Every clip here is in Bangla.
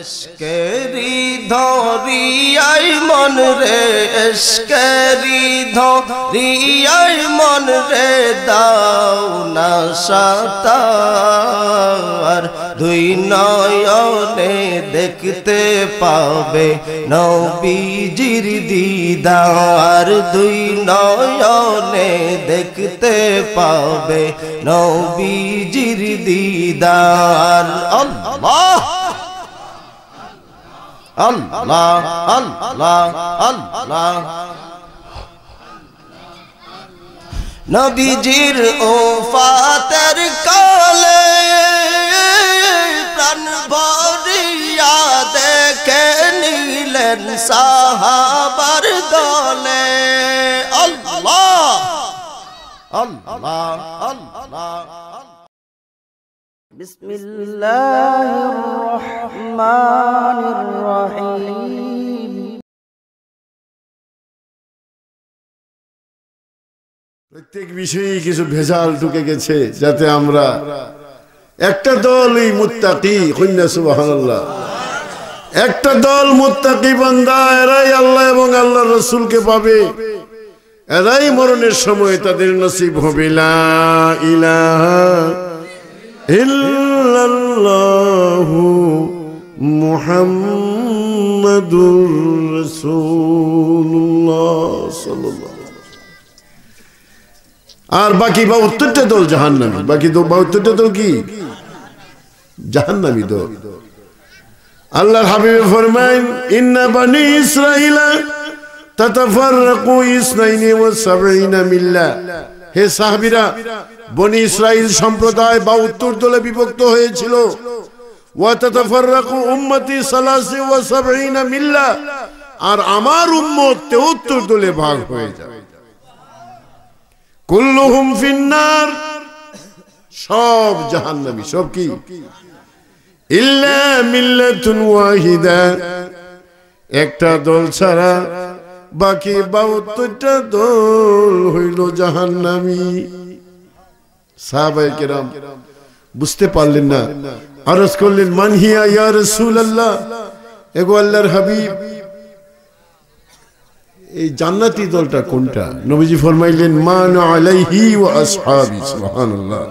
এসকেরি ধরিয়াই মন রে এসকেরি ধরিয়াই মন রে দাও না সাতার দুই নয়নে দেখতে পাবে নবীজির দিদার দুই নয়নে দেখতে পাবে নবীজির দিদার আল্লাহ আল্লাহ আল্লাহ আল্লাহ নবীজির ও ফাতের কালে প্রাণ ভরিয়া দেখে নিলেন সাহাবার দলে আল্লাহ আল্লাহ আল্লাহ بسم الله الرحمن الرحيم প্রত্যেক বিষয়েই কিছু ভেজাল ঢুকে গেছে যাতে আমরা একটা দল এই মুত্তাকি কন্যা সুবাহান্লাহ একটা দল মুত্তাকি বান্দা এরাই আল্লাহ এবং আল্লাহ রসুলকে পাবে এরাই মরণের সময় তাদের নসিব হবে লা ইলাহা إلا الله محمد رسول الله صلى الله আর বাকি বাহাত্তরটা দল জাহান্নামি বাকি বাহাত্তরটা দল কি জাহান্নামি দল আল্লাহর হাবিবে ফরমাইন ইন্না বানি ইসরাইলা তাতাফাররাকু ইসনাইনি ওয়া সাবঈনা মিল্লা হে সাহাবিরা বনি ইসরাইল সম্প্রদায় বা উত্তর দলে বিভক্ত হয়েছিল আর আমার উম্মত তেহত্তর দলে ভাগ হয়ে ফিন্নার সব সব কি ইল্লা মিল্লাতুন ওয়াহিদা একটা দল ছাড়া বাকি বাহাত্তরটা দল হইল জাহান নামি সাহাবাই কেরাম বুঝতে পারলেন না আরজ করলেন মানহিয়া ইয়ার রসুল আল্লাহ এগো আল্লাহর হাবিব এই জান্নাতি দলটা কোনটা নবীজি ফরমাইলেন মান আলাইহি ওয়া আসহাবি সুবহানাল্লাহ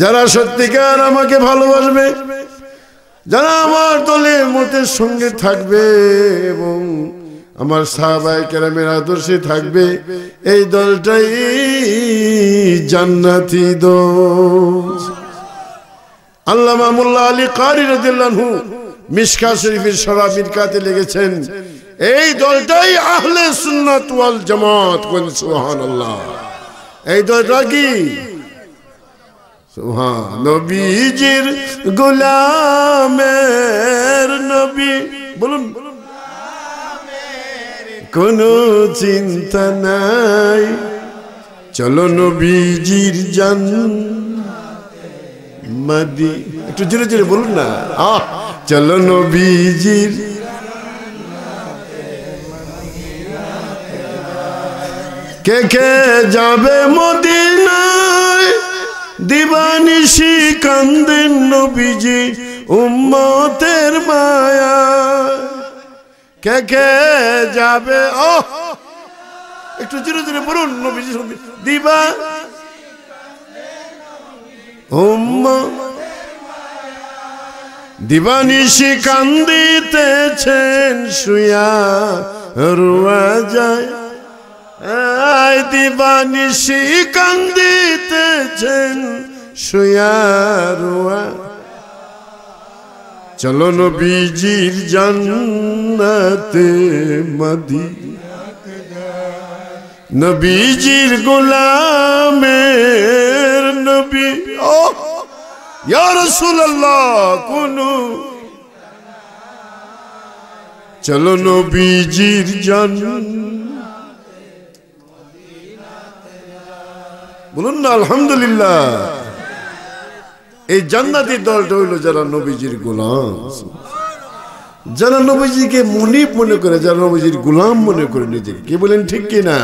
যারা সত্যিকার আমাকে ভালোবাসবে যারা আমার দলে মতের সঙ্গে থাকবে এবং আমার সাহাবাই কেরামের আদর্শে থাকবে এই দলটাই জান্নাতি আল্লাহ মামুল্লাহ আলী কারি রাজু মিসকা শরীফের সরা মিরকাতে লেগেছেন এই দলটাই আহলে সুন্নাত ওয়াল জামাত কোন আল্লাহ এই দলটা কি সুবহান নবীজির গোলামের নবী বলুন কোনো চিন্তা নাই চলো নবীজির জান মাদি একটু জোরে জোরে বলুন না আহ চলো নবীজির কে কে যাবে মদিনায় দিবানিশি কান্দেন নবীজি উম্মতের মায়া কে কে যাবে ও একটু ধীরে ধীরে বলুন নবীজি দিবা দিবানি কান্দিতেছেন শুয়া রুয়া যায় আয় দিবানি কান্দিতেছেন শুয়া রুয়া চলো নবীজির জান্নাতে মদিনাতে নবীজির গোলামের নবী ও ইয়া রাসূলুল্লাহ কুনু চলো নবীজির জান্নাতে বলুন না আলহামদুলিল্লাহ এই জান্নাতি দলটা হইলো যারা নবীজির গোলাম যারা নবীজিকে মনিব মনে করে যারা নবীজির গোলাম মনে করে নিজেকে কে বলেন ঠিক কিনা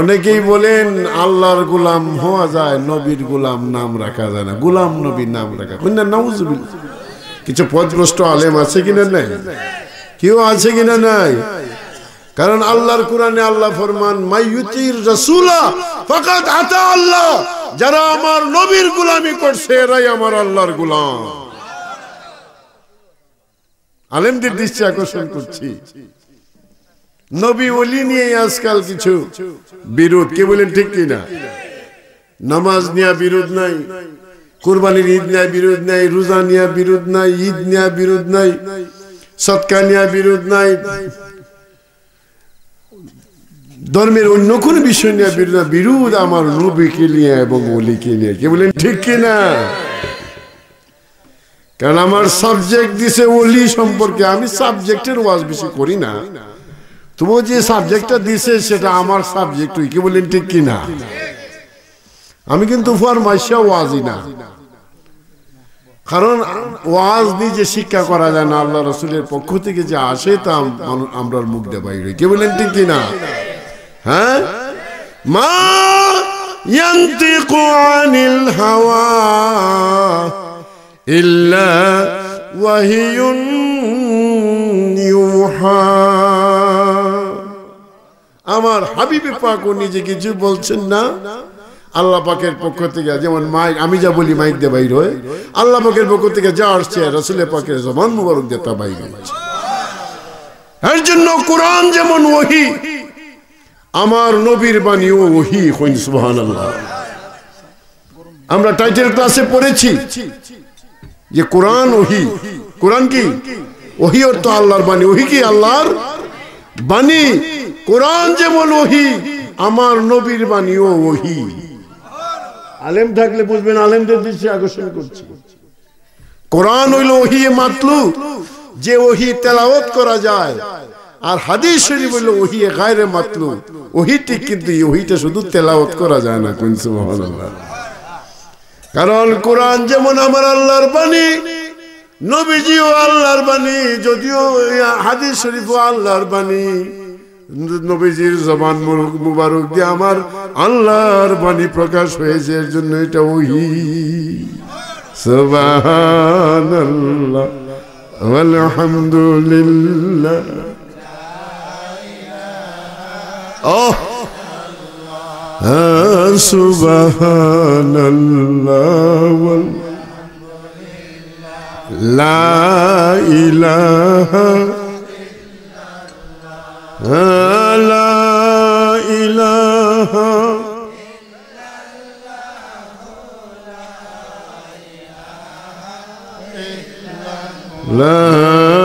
অনেকেই বলেন আল্লাহর গোলাম হওয়া যায় নবীর গোলাম নাম রাখা যায় না গোলাম নবীর নাম রাখা না নাউজুবিল কিছু পথভ্রষ্ট আলেম আছে কিনা নাই কেউ আছে কিনা নাই কারণ আল্লাহর কোরআনে আল্লাহ ফরমান মাইয়ুতির রাসূলা ফাকাদ আতা আল্লাহ যারা আমার নবীর গুলামি করছে এরাই আমার আল্লাহর গুলাম আলেমদের দৃষ্টি আকর্ষণ করছি নবী ওলি নিয়ে আজকাল কিছু বিরোধ কে বলেন ঠিক কিনা নামাজ নিয়ে বিরোধ নাই কুরবানির ঈদ নিয়ে বিরোধ নাই রোজা নিয়ে বিরোধ নাই ঈদ নিয়ে বিরোধ নাই সৎকা নিয়ে বিরোধ নাই ধর্মের অন্য কোনো বিষয় নিয়ে বিরোধ বিরোধ আমার নবীকে নিয়ে এবং অলিকে নিয়ে কে বলেন ঠিক কিনা কারণ আমার সাবজেক্ট দিছে অলি সম্পর্কে আমি সাবজেক্টের ওয়াজ বেশি করি না তবুও যে সাবজেক্টটা দিছে সেটা আমার সাবজেক্ট কি বলেন ঠিক কিনা আমি কিন্তু ফরমাইশা ওয়াজই না কারণ ওয়াজ দিয়ে যে শিক্ষা করা যায় না আল্লাহ রসুলের পক্ষ থেকে যে আসে তা আমরা মুখ দেবাই কে বলেন ঠিক কিনা হ্যাঁ মা ينطق عن আমার হাবিবে পাকও নিজে কিছু বলছেন না আল্লাহ পাকের পক্ষ থেকে যেমন মাইক আমি যা বলি মাইক দে বাইর হয়ে আল্লাহ পাকের পক্ষ থেকে যা আসছে রসুলে পাকের জবান মুবারক দে তা বাইর এর জন্য কোরআন যেমন ওহি আমার নবীর বাণী ও ওহি সুহান আমরা টাইটেল ক্লাসে পড়েছি যে কোরআন ওহি কোরআন কি ওহি তো আল্লাহর বাণী ওহি কি আল্লাহর বাণী কোরআন যেমন ওহি আমার নবীর বাণী ও ওহি আলেম থাকলে বুঝবেন আলেমদের দৃষ্টি আকর্ষণ করছি কোরআন হইল ওহি মাতলু যে ওহি তেলাওয়াত করা যায় আর হাদিস শরীফ হলো ওহি গায়রে মাতলু ওহিটি কিন্তু ওহিটা শুধু তেলাওয়াত করা যায় না কোন সুবহানাল্লাহ কারণ কোরআন যেমন আমার আল্লাহর বাণী নবীজিও আল্লাহর বাণী যদিও হাদিস শরীফ আল্লাহর বাণী নবীজির জবান মুবারক দিয়ে আমার আল্লাহর বাণী প্রকাশ হয়েছে এর জন্য এটা ওহি সুবহানাল্লাহ আলহামদুলিল্লাহ أوه آه، سبحان الله لا إله إلا آه، لا إله إلا الله لا إله إلا الله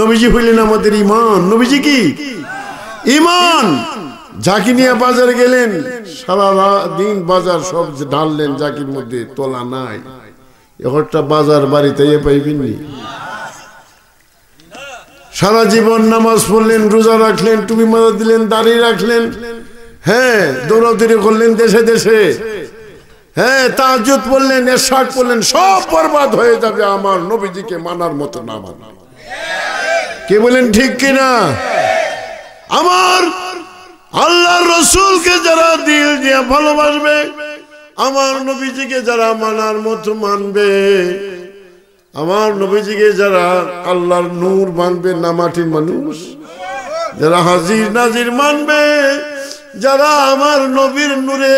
নবীজি হইলেন আমাদের ইমান নবীজি কি ইমান জাকিনিয়া বাজারে বাজার গেলেন সারা দিন বাজার সব ঢাললেন জাকির মধ্যে তোলা নাই একটা বাজার বাড়িতে পাইবেননি সারা জীবন নামাজ পড়লেন রোজা রাখলেন টুপি মারা দিলেন দাড়ি রাখলেন হ্যাঁ দৌড়াদৌড়ি করলেন দেশে দেশে হ্যাঁ তাজুত পড়লেন শার্ট পড়লেন সব বরবাদ হয়ে যাবে আমার নবীজিকে মানার মতো না মানা কে বলেন ঠিক কিনা আমার আল্লাহ রসুলকে যারা দিল দিয়ে ভালোবাসবে আমার নবীজিকে যারা মানার মতো মানবে আমার নবীজিকে যারা আল্লাহর নূর মানবে না মাটির মানুষ যারা হাজির নাজির মানবে যারা আমার নবীর নূরে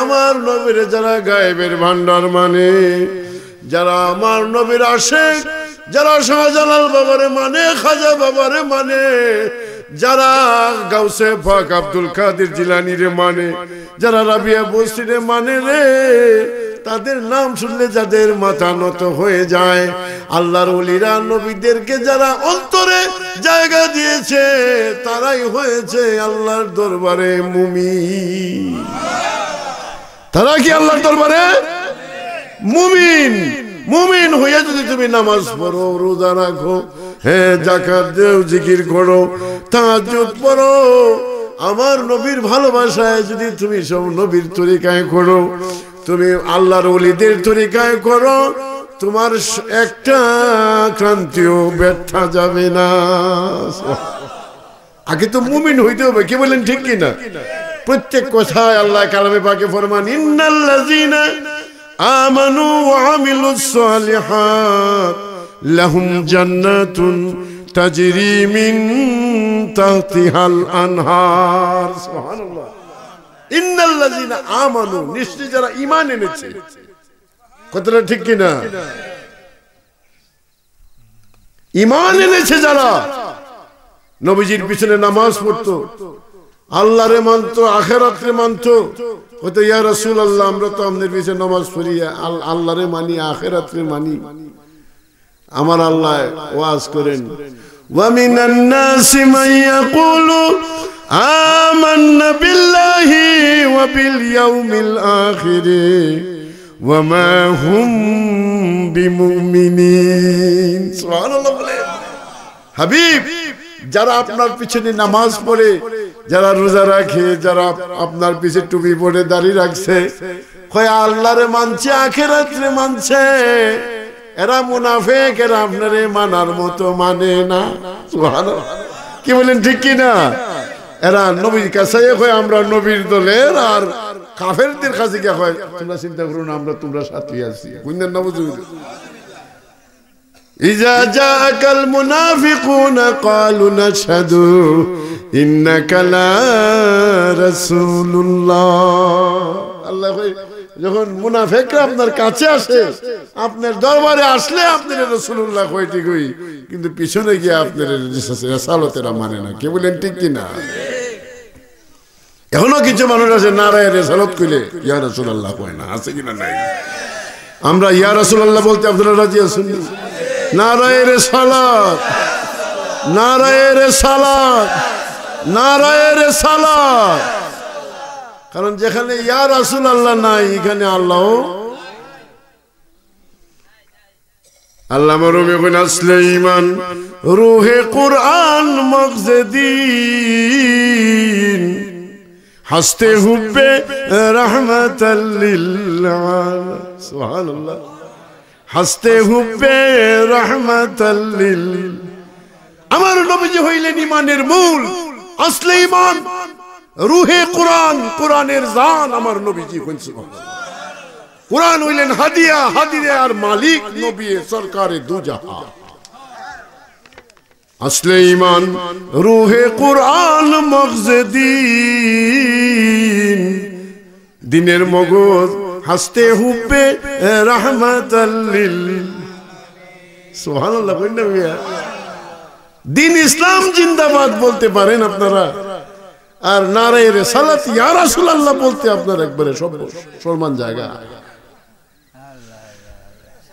আমার নবীর যারা গায়েবের ভান্ডার মানে যারা আমার নবীর আশেখ যারা শাহজালাল বাবারে মানে খাজা বাবারে মানে যারা গাউসে ফাক আব্দুল কাদের জিলানি রে মানে যারা রাবিয়া বস্তি রে মানে রে তাদের নাম শুনলে যাদের মাথা নত হয়ে যায় আল্লাহর অলিরা নবীদেরকে যারা অন্তরে জায়গা দিয়েছে তারাই হয়েছে আল্লাহর দরবারে মুমি তারা কি আল্লাহর দরবারে মুমিন মুমিন হইয়া যদি তুমি নামাজ পড়ো রোজা রাখো হ্যাঁ জাকাত দেও জিকির করো তাহাজ্জুদ পড়ো আমার নবীর ভালোবাসায় যদি তুমি সব নবীর তরিকায় করো তুমি আল্লাহর ওলিদের তরিকায় করো তোমার একটা ক্রান্তিও ব্যথা যাবে না আগে তো মুমিন হইতে হবে কি বলেন ঠিক কিনা প্রত্যেক কথায় আল্লাহ কালামে পাকে ফরমান জিনা آمنوا وعملوا الصالحات لهم جنات تجري من تحتها الأنهار سبحان الله إن الذين آمنوا نشتي جرى إيمان এনেছে কথাটা ঠিক কিনা ইমান এনেছে যারা নবীজির পিছনে নামাজ পড়তো আল্লাহরে মানত আখেরাতরে মানত ইয়া রসুল আল্লাহ আমরা তো আপনার পিছিয়ে নমাজ পড়ি আল্লাহরে মানি আখেরাতরে মানি আমার আল্লাহ ওয়াজ করেন ومن الناس من يقول آمنا بالله وباليوم الآخر وما هم بمؤمنين سبحان الله হাবিব যারা আপনার পিছনে নামাজ পড়ে যারা রোজা রাখে যারা আপনার পিছে টুপি পরে দাঁড়িয়ে রাখছে কয় আল্লাহরে মানছে আখের আখেরাত্রে মানছে এরা মুনাফেক এরা আপনারে মানার মতো মানে না কি বলেন ঠিক কি না এরা নবীর কাছে আমরা নবীর দলের আর কাফেরদের কাছে গিয়ে হয় তোমরা চিন্তা করুন আমরা তোমরা সাথে আছি কুইন্দার না বুঝলি إذا جاءك المنافقون قالوا نشهد إنك رسول الله الله যখন মুনাফেকরা আপনার কাছে আসে আপনার দরবারে আসলে আপনার রসুল্লাহ হয় ঠিক হই কিন্তু পিছনে গিয়ে আপনার রেসালতেরা মানে না কে বলেন ঠিক কিনা এখনো কিছু মানুষ আছে নারায়ণ রেসালত কইলে ইয়া রসুল্লাহ হয় না আছে কিনা নাই আমরা ইয়া রসুল্লাহ বলতে আপনারা রাজি আছেন নারায় সালাদ নারায় সালাদ সালাদ কারণ যেখানে ইয়ার আসুল আল্লাহ নাই এখানে আল্লাহ আল্লাহ রুমে আসলে ইমান রুহে কোরআন হাসতে হুব্বে রহমতাল্লিল হাসতে হুবে রহমাতাল্লিল আমার নবীজি হইলেন ইমানের মূল আসলে ইমান রুহে কোরআন কোরআনের জান আমার নবীজি হইলেন কোরআন হইলেন হাদিয়া হাদিরে আর মালিক নবী সরকারে দুজাহা আসলে ইমান রুহে কোরআন মগজে দিন দিনের মগজ হাসতে হুব্বে রহমত সোহানুল্লাহ কই না মিয়া দিন ইসলাম জিন্দাবাদ বলতে পারেন আপনারা আর নারায় সালাত ইয়া রাসূলুল্লাহ বলতে আপনার একবারে সব সম্মান জায়গা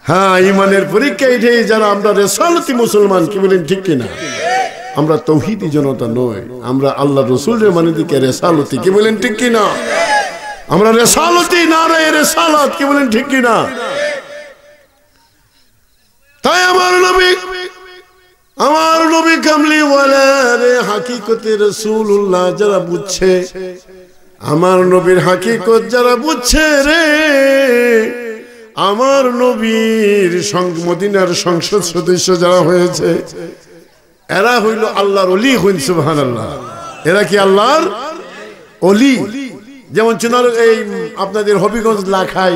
হ্যাঁ ইমানের পরীক্ষা এটাই যারা আমরা রেসালতি মুসলমান কি বলেন ঠিক কিনা আমরা তৌহিদি জনতা নই আমরা আল্লাহ রসুলের মানে দিকে রেসালতি কি বলেন ঠিক কিনা আমরা রেসালতি না রে রেসালত কি বলেন ঠিক কিনা তাই আমার নবী আমার নবী কামলি রে হাকিকতে রসুল্লাহ যারা বুঝছে আমার নবীর হাকিকত যারা বুঝছে রে আমার নবীর মদিনার সংসদ সদস্য যারা হয়েছে এরা হইল আল্লাহর অলি হইন সুবাহ আল্লাহ এরা কি আল্লাহর অলি যেমন চিনার এই আপনাদের হবিগঞ্জ লাখাই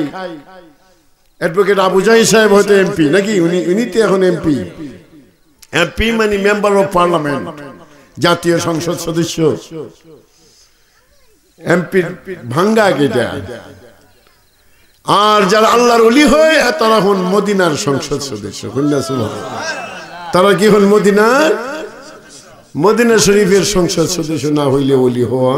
অ্যাডভোকেট আবু জাহি সাহেব হয়তো এমপি নাকি উনি উনি তো এখন এমপি এমপি মানে মেম্বার অফ পার্লামেন্ট জাতীয় সংসদ সদস্য এমপি ভাঙ্গা গেটা আর যারা আল্লাহর অলি হয়ে তারা হন মদিনার সংসদ সদস্য তারা কি হন মদিনার মদিনা শরীফের সংসদ সদস্য না হইলে অলি হওয়া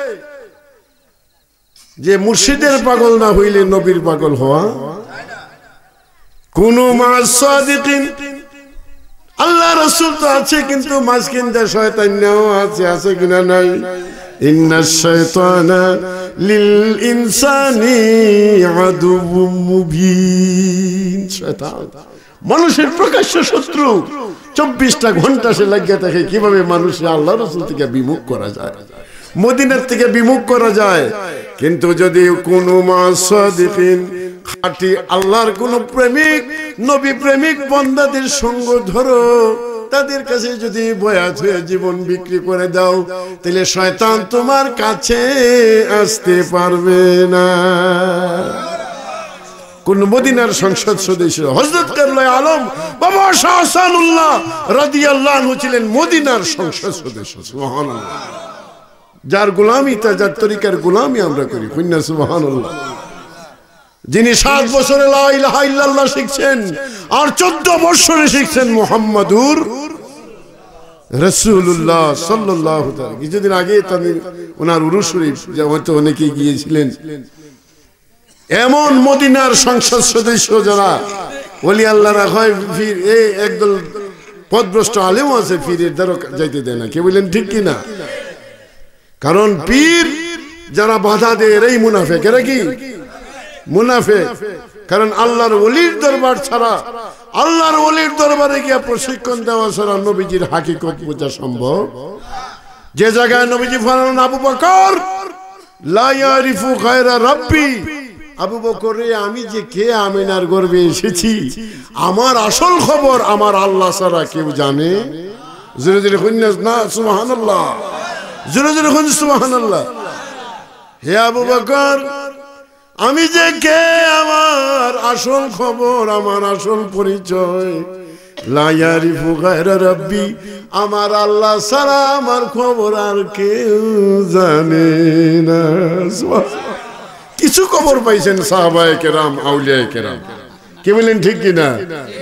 যে মুর্শিদের পাগল না হইলে নবীর পাগল হওয়া কোন আল্লাহ রসুল তো আছে কিন্তু আছে আছে কিনা নাই মানুষের প্রকাশ্য শত্রু চব্বিশটা ঘন্টা সে লাগিয়ে থাকে কিভাবে মানুষের আল্লাহ রসুল থেকে বিমুখ করা যায় মদিনার থেকে বিমুখ করা যায় কিন্তু যদি কোনো খাটি আল্লাহর কোন প্রেমিক নবী প্রেমিক বন্দাদের সঙ্গ ধরো তাদের কাছে যদি বয়াত হয়ে জীবন বিক্রি করে দাও তাহলে শয়তান তোমার কাছে আসতে পারবে না মদিনার সংসদ সদস্য হজরত ছিলেন মদিনার সংসদ সদস্য যার গোলামি তা যার তরিকার গোলামি আমরা করি কন্যা সুবাহান যিনি সাত বছরে শিখছেন আর চোদ্দ বছরে শিখছেন মোহাম্মদুর রসুল্লাহ সাল্লাহ কিছুদিন আগে তাদের ওনার উরু শরীফ যা হয়তো অনেকে গিয়েছিলেন এমন মদিনার সংসদ সদস্য যারা বলি আল্লাহরা হয় ফির এই একদল পদভ্রষ্ট আলেও আছে ফিরে দ্বারা যাইতে দেয় না কে বললেন ঠিক কিনা কারণ পীর যারা বাধা দেয় এরাই মুনাফে এরা কি মুনাফে কারণ আল্লাহর অলির দরবার ছাড়া আল্লাহর অলির দরবারে গিয়ে প্রশিক্ষণ দেওয়া ছাড়া নবীজির হাকিকত বোঝা সম্ভব যে জায়গায় নবীজি ফরান আবু বকর লাইয়ারিফু খায়রা রাব্বি আবু বকরে আমি যে কে আমিনার গর্বে এসেছি আমার আসল খবর আমার আল্লাহ ছাড়া কেউ জানে জোরে জোরে না আল্লাহ জোরে জোরে খুন সুবাহান আল্লাহ হে আবু বকর আমি যে কে আমার আসল খবর আমার আসল পরিচয় রব্বি আমার আল্লাহ সারা আমার খবর আর কেউ জানে না কিছু খবর পাইছেন সাহাবায় কেরাম আউলিয়ায় কেরাম কি বলেন ঠিক কিনা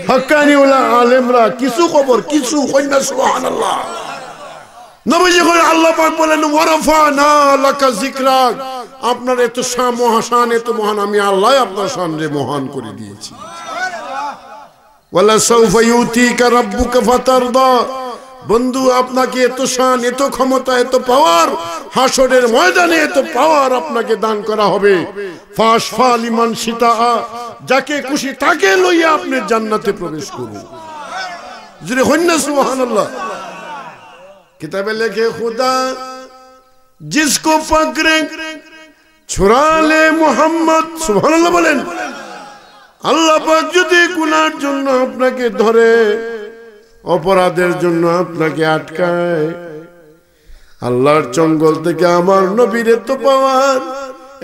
হকানি ওলা আলেমরা কিছু খবর কিছু কইনা সুবহানাল্লাহ নবীজি বলেন আল্লাহ পাক বলেন ওয়ারাফা না লাকা যিকরাক আপনার এত শাহ মহাশান এত মহান আমি আল্লাহ আপনার সামনে মহান করে দিয়েছি ওয়ালা সাউফা ইউতিকা রাব্বুকা ফাতারদা বন্ধু আপনাকে এত শান এত ক্ষমতা এত পাওয়ার হাসরের ময়দানে এত পাওয়ার আপনাকে দান করা হবে ফাশফালিমান সীতা যাকে খুশি তাকে লইয়া আপনি জান্নাতে প্রবেশ করুন জুড়ে হন্যা সুবহানাল্লাহ কিতাবে লেখে खुदा जिसको फक्र छुरा ले মোহাম্মদ সুবহানাল্লাহ বলেন আল্লাহ পাক যদি গুনার জন্য আপনাকে ধরে অপরাধের জন্য আপনাকে আটকায় আল্লাহর জঙ্গল থেকে আমার নবীর এত পাওয়ার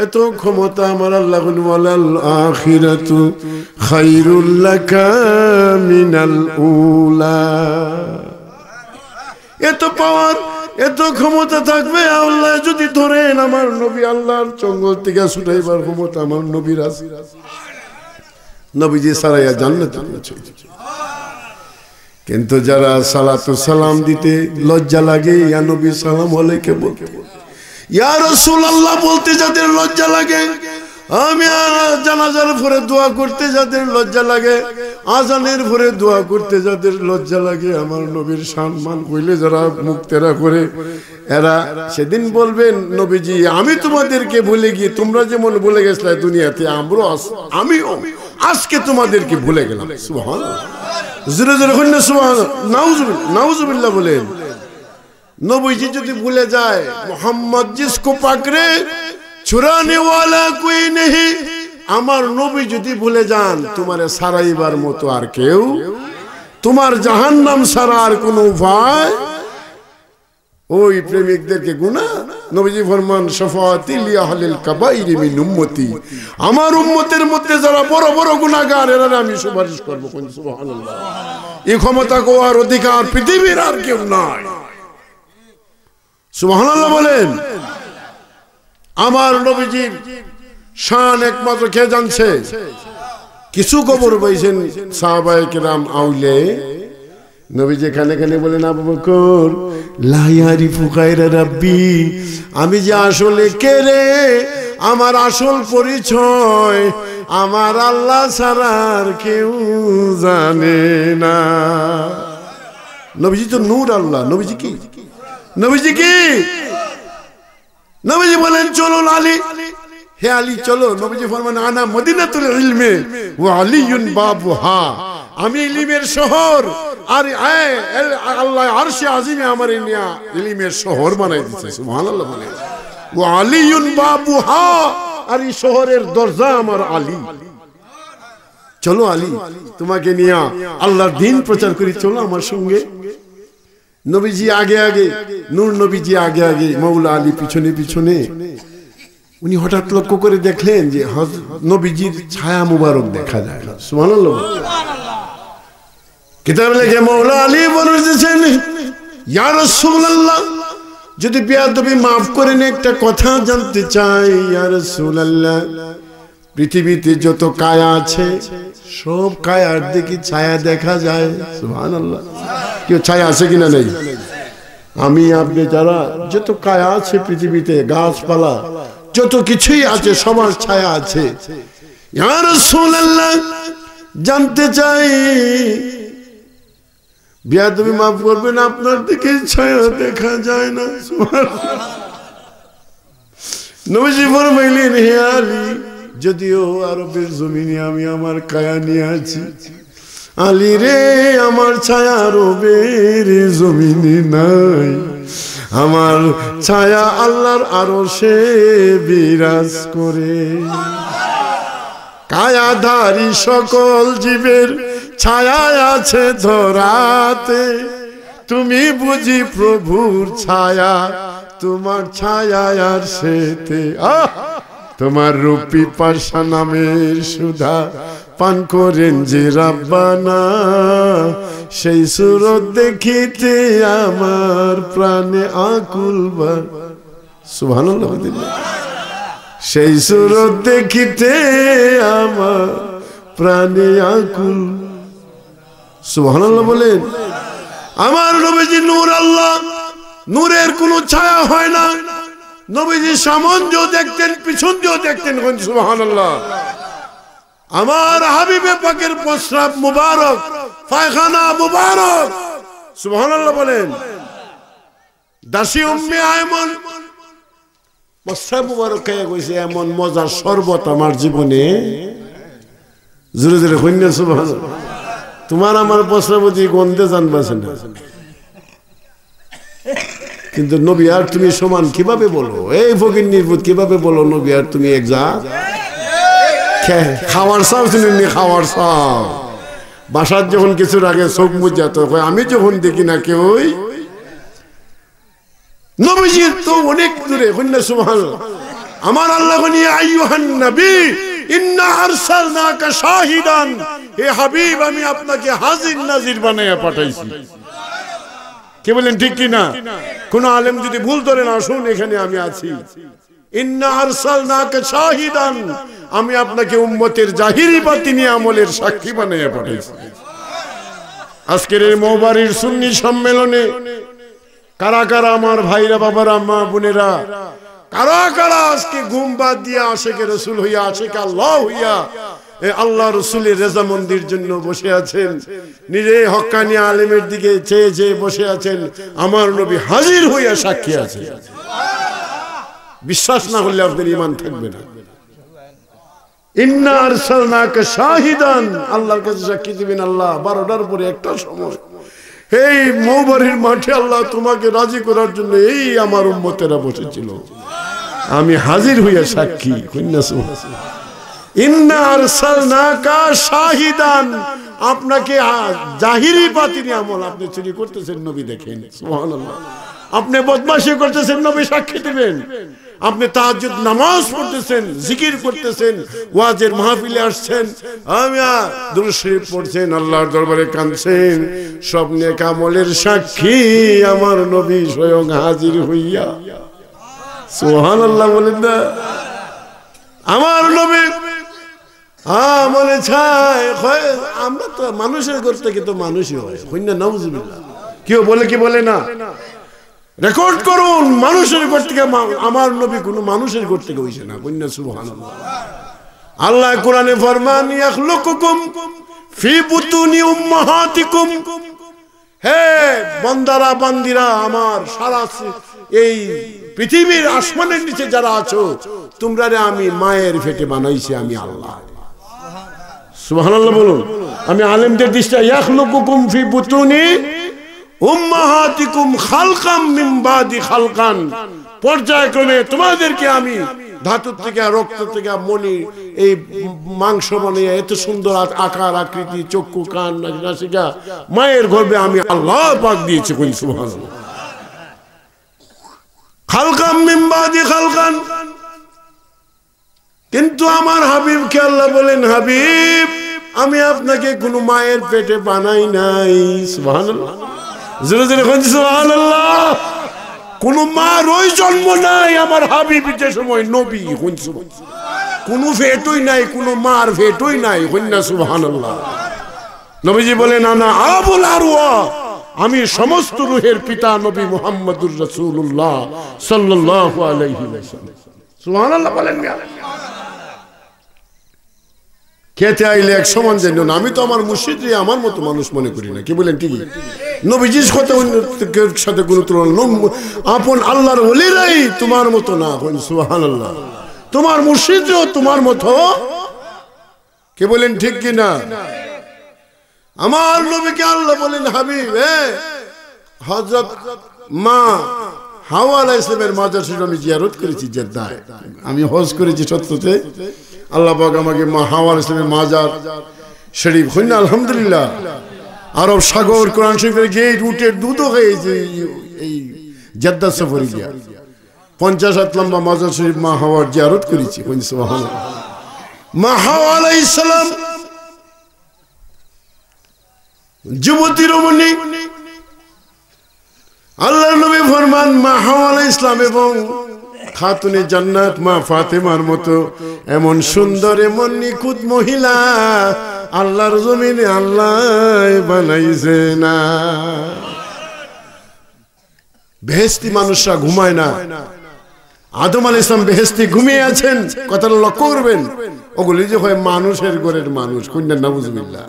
এত ক্ষমতা আমার আল্লাহ বলাল আখিরাতু খাইরুল্লাহ মিনাল উলা এত পাওয়ার এত ক্ষমতা থাকবে আল্লাহ যদি ধরেন আমার নবী আল্লাহর চঙ্গল থেকে শুটাইবার ক্ষমতা আমার নবীর আছে নবীজি সারাইয়া জান্নাত কিন্তু যারা সালাত সালাম দিতে লজ্জা লাগে ইয়া নবী সালাম হলে কেবল বলতে ইয়া রাসূলুল্লাহ বলতে যাদের লজ্জা লাগে আমি জানাজার ভরে দোয়া করতে যাদের লজ্জা লাগে আজানের ভরে দোয়া করতে যাদের লজ্জা লাগে আমার নবীর সম্মান হইলে যারা মুখ তেরা করে এরা সেদিন বলবেন নবীজি আমি তোমাদেরকে ভুলে গিয়ে তোমরা যেমন ভুলে গেছিলে দুনিয়াতে আমরা আমি আজকে তোমাদেরকে ভুলে গেলাম সুহান জোরে জোরে হইলে সুহান নাউজুবিল্লাহ বলেন নবীজি যদি ভুলে যায় মোহাম্মদ জিসকো পাকড়ে চুরানিওয়ালা কুই নেহি আমার নবী যদি ভুলে যান তোমার সারাইবার মতো আর কেউ তোমার জাহান নাম সারা আর কোন উপায় ওই প্রেমিকদেরকে গুণা নবীজি ফরমান সফাতি আমার উম্মতের মধ্যে যারা বড় বড় গুণাগার এরা আমি সুপারিশ করবো এই ক্ষমতা কোয়ার অধিকার পৃথিবীর আর কেউ নাই সুবাহ বলেন আমার নবীজির শান একমাত্র কে জানছে কিছু কবর পাইছেন সাহাবায়ক রাম আউলে নবী যে কানে কানে বলেন আবু বকর লাইহারি ফুকাইরা রাব্বি আমি যে আসলে কে রে আমার আসল পরিচয় আমার আল্লাহ সারার কেউ জানে না নবীজি তো নূর আল্লাহ নবীজি কি নবীজি কি নবীজি বলেন চলো আলী হে আলী চলো নবীজি ফরমান আনা মদিনাতুল ইলমে ও আলিউন বাবু হা আমি ইলিমের শহর আর আল্লাহ আরশে আজিমে আমার ইনিয়া ইলিমের শহর বানাই দিয়েছে সুবহানাল্লাহ বলে ও আলিউন বাবু হা আর এই শহরের দরজা আমার আলী চলো আলী তোমাকে নিয়ে আল্লাহর দিন প্রচার করি চলো আমার সঙ্গে নবীজি আগে আগে নূর নবীজি আগে আগে মৌলা আলী পিছনে পিছনে উনি হঠাৎ লক্ষ্য করে দেখলেন যে নবীজির ছায়া মুবারক দেখা যায় সুমান কিতাব লেখে মৌলা আলী বলেছেন ইয়ার সুল্লাহ যদি বিয়া তুমি মাফ করেন একটা কথা জানতে চাই ইয়ার সুল্লাহ পৃথিবীতে যত কায়া আছে সব কায়ার দিকে ছায়া দেখা যায় কেউ ছায়া আছে কিনা নেই আমি আপনি যারা যত কায়া আছে পৃথিবীতে গাছপালা যত কিছুই আছে সবার ছায়া আছে জানতে চাই বিয়া তুমি মাফ করবেন আপনার দিকে ছায়া দেখা যায় না নবীজি বলবেন হে আলী যদিও আরবের জমিনে আমি আমার কায়া নিয়ে আছি আলী রে আমার ছায়া আরবের জমিনে নাই আমার ছায়া আল্লাহর আরো সে বিরাজ করে কায়াধারী সকল জীবের ছায়া আছে ধরাতে তুমি বুঝি প্রভুর ছায়া তোমার ছায়া আর সেতে আহ তোমার রুপি পাশা নামের সুধা পান করেন যে রাব্বানা সেই সুরত দেখিতে আমার প্রাণে আকুল সুভান সেই সুরত দেখিতে আমার প্রাণে আকুল সুভান বলেন আমার নবীজি নূর আল্লাহ নূরের কোনো ছায়া হয় না নবীজি সামন যে দেখতেন পিছন যে দেখতেন সুহান আমার হাবিবে পাকের প্রস্রাব মুবারক পায়খানা মুবারক সুহান বলেন দাসী উম্মে আয়মন এমন মজার শরবত আমার জীবনে জোরে তোমার আমার প্রস্রাবতী গন্ধে জানবাস কিন্তু নবী আর তুমি সমান কিভাবে বলো এই ফকির নির্ভূত কিভাবে বলো নবী আর তুমি এক যা খাওয়ার সাও শুনিনি খাওয়ার সাও বাসার যখন কিছুর আগে চোখ মুজাত হয় আমি যখন দেখি না কেউ আমি আপনাকে হাজির নাজির বানাইয়া পাঠাইছি কে বলেন ঠিক কিনা কোন আলেম যদি ভুল ধরে না শুন এখানে আমি আছি আমি আপনাকে উম্মতের জাহিরি বা তিনি আমলের সাক্ষী বানিয়ে পাঠিয়েছি আজকের এই মোবারির সুন্নি সম্মেলনে কারা কারা আমার ভাইরা বাবারা মা বোনেরা কারা কারা আজকে ঘুম বাদ দিয়ে আশেকে রসুল হইয়া আশেকে আল্লাহ হইয়া আল্লাহ রসুলের মন্দির জন্য বসে আছেন নিজে হকানি আলেমের দিকে চেয়ে চেয়ে বসে আছেন আমার নবী হাজির হইয়া সাক্ষী আছে বিশ্বাস না হলে আপনার ইমান থাকবে না আল্লাহ বারোটার পরে একটা সময় এই মাঠে আল্লাহ তোমাকে রাজি করার জন্য এই আমার বসেছিল আমি হাজির হইয়া সাক্ষী কন্যা শাহিদান আপনাকে জাহিরি বাতিনি আমল আপনি চুরি করতেছেন নবী দেখেন আপনি বদমাসি করতেছেন নবী সাক্ষী দেবেন আপনি তাহাজুদ নামাজ পড়তেছেন জিকির করতেছেন ওয়াজের মাহফিলে আসছেন পড়ছেন আল্লাহর দরবারে কাঁদছেন স্বপ্নে কামলের সাক্ষী আমার নবী স্বয়ং হাজির হইয়া সোহান আল্লাহ বলেন না আমার নবী হ্যাঁ মনে চায় আমরা তো মানুষের ঘর থেকে তো মানুষই হয় কন্যা নবজুবিল্লা কেউ বলে কি বলে না রেকর্ড করুন মানুষের ঘর থেকে আমার নবী কোনো মানুষের ঘর থেকে হয়েছে না কন্যা সুহান আল্লাহ কোরআনে ফরমান ইয়াখলুকুকুম ফি বুতুনি উম্মাহাতিকুম হে বান্দারা বান্দিরা আমার সারা এই পৃথিবীর আসমানের নিচে যারা আছো তোমরা আমি মায়ের ফেটে বানাইছি আমি আল্লাহ সুহানাল্লাহ বলুন আমি আলেমদের দৃষ্টি পর্যায়ক্রমে তোমাদেরকে আমি থেকে রক্ত থেকে মনি এই মাংস মানে এত সুন্দর আকার আকৃতি চক্ষু কান নাসিকা মায়ের গর্বে আমি আল্লাহ পাক দিয়েছি কিন্তু আমার কে আল্লাহ বলেন হাবিব আমি আপনাকে কোনো মায়ের পেটে বানাই নাই কোন মার ওই জন্ম নাই আমার হাবিব যে সময় নবী কোন ভেটই নাই কোন মার ভেটই নাই হন্যা সুহান নবীজি বলে না না আবুল আরওয়া আমি সমস্ত রুহের পিতা নবী মোহাম্মদুর রসুল্লাহ সাল্লাহ আলাইহি সুহান বলেন খেতে আইলে এক সমান জানি না আমি তো আমার মুর্শিদরে আমার মতো মানুষ মনে করি না কি বলেন ঠিকই নবীজির সাথে অন্য সাথে কোনো তুলনা আপন আল্লাহর হলিরাই তোমার মতো না সুহান আল্লাহ তোমার মুর্শিদরেও তোমার মতো কে বলেন ঠিক কি না আমার নবীকে আল্লাহ বলেন হাবিব হজরত মা হাওয়া আলাইসলামের মাজার আমি জিয়ারত করেছি জেদ্দায় আমি হজ করেছি সত্যতে আল্লাহবাগ আমাকে মা হাওয়ার ইসলামের মাজার শরীফ না আলহামদুলিল্লাহ আরব সাগর কোরআন শরীফের গেট উঠে দুধ হয়েছে এই জাদ্দা সফরে গিয়া পঞ্চাশ হাত লম্বা মাজার শরীফ মা হাওয়ার জিয়ারত করেছি মা হাওয়া আলাই ইসলাম যুবতী রমণী আল্লাহ নবী ফরমান মা হাওয়া আলাই ইসলাম এবং খাতুনে জান্নাত মা ফাতেমার মতো এমন সুন্দর এমন নিখুঁত মহিলা আল্লাহর জমিনে আল্লাহ বানাইছে না বেহেস্তি মানুষরা ঘুমায় না আদম আল ইসলাম বেহেস্তি ঘুমিয়ে আছেন কথাটা লক্ষ্য করবেন ওগুলি যে হয় মানুষের ঘরের মানুষ কন্যা নাবুজবিল্লা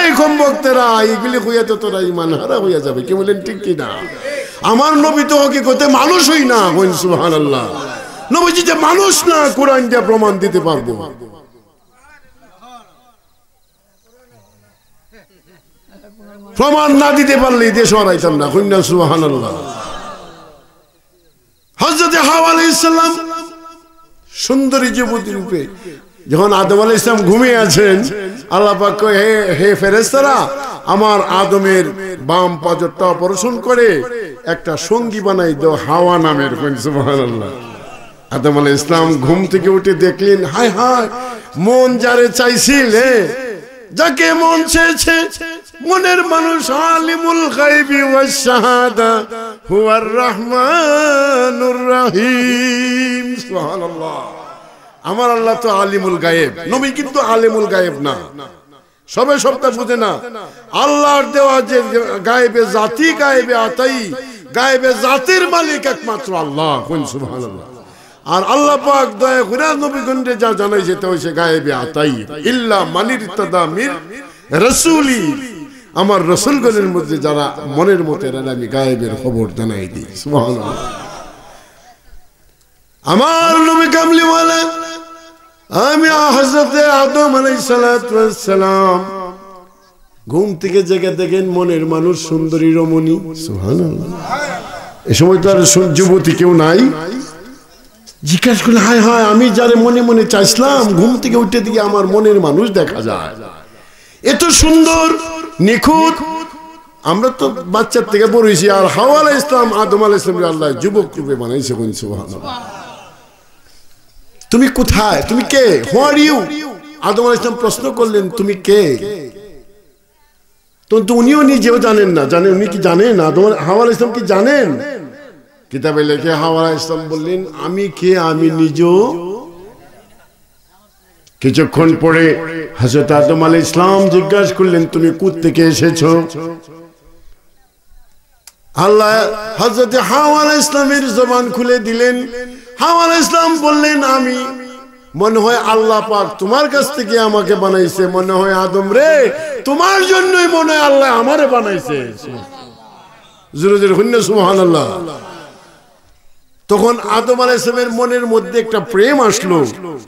এই কম ভক্তেরা এইগুলি হইয়া তো তোরা ইমান হারা হইয়া যাবে কি বলেন ঠিক কিনা না আমার নবী তো ওকে কোথায় মানুষই না হইন সুহান আল্লাহ নবীজি যে মানুষ না কোরআন যা প্রমাণ দিতে পারবো প্রমাণ না দিতে পারলে দেশ হারাইতাম না কন্যা সুহান আল্লাহ হজরতে হাওয়া ইসলাম সুন্দরী যুবতী রূপে যখন আদম আল ইসলাম ঘুমিয়ে আছেন হে হে ফেরেস্তারা আমার আদমের বাম পাজরটা অপারেশন করে একটা সঙ্গী বানাই হাওয়া নামের আদম আল ইসলাম ঘুম থেকে উঠে দেখলেন হায় হায় মন যারে চাইছিলে যাকে মন চেয়েছে মনের মানুষ আলিমুল গায়বি ওয়াস শাহাদা হুয়ার রহমানুর রহিম সুবহানাল্লাহ আমার আল্লাহ তো আলিমুল গায়েব নবী কিন্তু আলিমুল গায়েব না সবে সবটা বুঝে না আল্লাহর দেওয়া যে গায়েবে জাতি গায়েবে আতাই গায়েবে জাতির মালিক একমাত্র আল্লাহ কোন সুবহানাল্লাহ আর আল্লাহ পাক দয়া করে নবীগণে যা জানাইছে তা হইছে গায়েবে আতাই ইল্লা মানির তাদামির রাসূলি আমার রসুলগণের মধ্যে যারা মনের মতো আমি গায়েবের খবর জানাই দিই সুবহানাল্লাহ আমার নবী কামলি কামলিওয়ালা আমি হজরতে আদম সালাম ঘুম থেকে জেগে দেখেন মনের মানুষ সুন্দরী রমণী সুহান এ সময় তো আর যুবতী কেউ নাই জিজ্ঞাসা করলে হায় হায় আমি যারে মনে মনে চাইছিলাম ঘুম থেকে উঠে দিকে আমার মনের মানুষ দেখা যায় এত সুন্দর নিখুঁত আমরা তো বাচ্চার থেকে পড়েছি আর হাওয়া আলাহ ইসলাম আদম আলাহ ইসলাম আল্লাহ যুবক রূপে বানাইছে কোন তুমি কোথায় তুমি কে হোয়ার ইউ আদম আল ইসলাম প্রশ্ন করলেন তুমি কে তো উনিও নিজেও জানেন না জানেন উনি কি জানেন আদম হাওয়াল ইসলাম কি জানেন কিতাবে লেখে হাওয়াল ইসলাম বললেন আমি কে আমি নিজেও কিছুক্ষণ পরে হাজরত আদম আল ইসলাম জিজ্ঞাসা করলেন তুমি কুত থেকে এসেছো আল্লাহ হাজরত হাওয়াল ইসলামের জবান খুলে দিলেন হামাল ইসলাম বললেন আমি মনে হয় আল্লাহ পাক তোমার কাছ থেকে আমাকে বানাইছে মনে হয় আদম রে তোমার জন্যই মনে হয় আল্লাহ আমারে বানাইছে তখন আদম আলাইসলামের মনের মধ্যে একটা প্রেম আসলো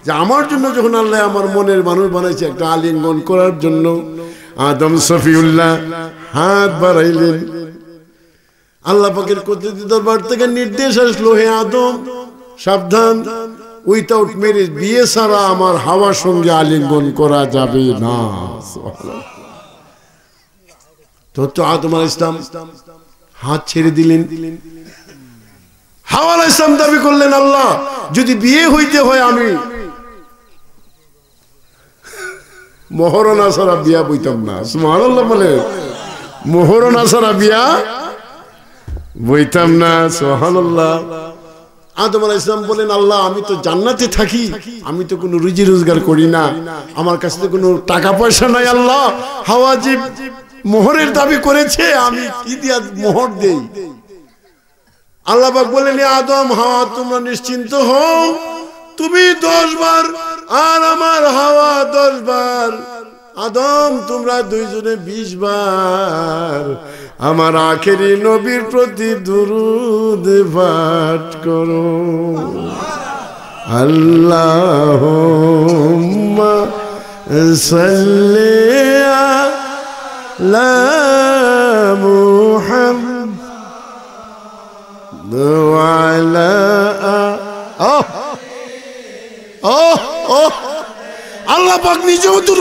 যে আমার জন্য যখন আল্লাহ আমার মনের মানুষ বানাইছে একটা আলিঙ্গন করার জন্য আদম সফিউল্লাহ হাত বাড়াইলেন আল্লাহ পাকের কর্তৃত্ব দরবার থেকে নির্দেশ আসলো হে আদম সাবধান উইথাউট ম্যারেজ বিয়ে ছাড়া আমার হাওয়ার সঙ্গে আলিঙ্গন করা যাবে না তো ইসলাম হাত ছেড়ে দিলেন ইসলাম দাবি করলেন আল্লাহ যদি বিয়ে হইতে হয় আমি মহরণা ছাড়া বিয়া বইতাম না বলে মহরণা ছাড়া বিয়া বইতাম না সোহান আদম আলাহ ইসলাম বলেন আল্লাহ আমি তো জান্নাতে থাকি আমি তো কোনো রুজি রোজগার করি না আমার কাছে তো কোনো টাকা পয়সা নাই আল্লাহ হাওয়া হাওয়াজিব মোহরের দাবি করেছে আমি কি দিয়া মোহর দেই আল্লাহবাক বলেন আদম হাওয়া তোমরা নিশ্চিন্ত হও তুমি দশ বার আর আমার হাওয়া দশ বার আদম তোমরা দুইজনে বিশ বার আমার আখেরি নবীর প্রতি দুরুদ পাঠ করো আল্লাহ আল্লাহ নিজেও দূর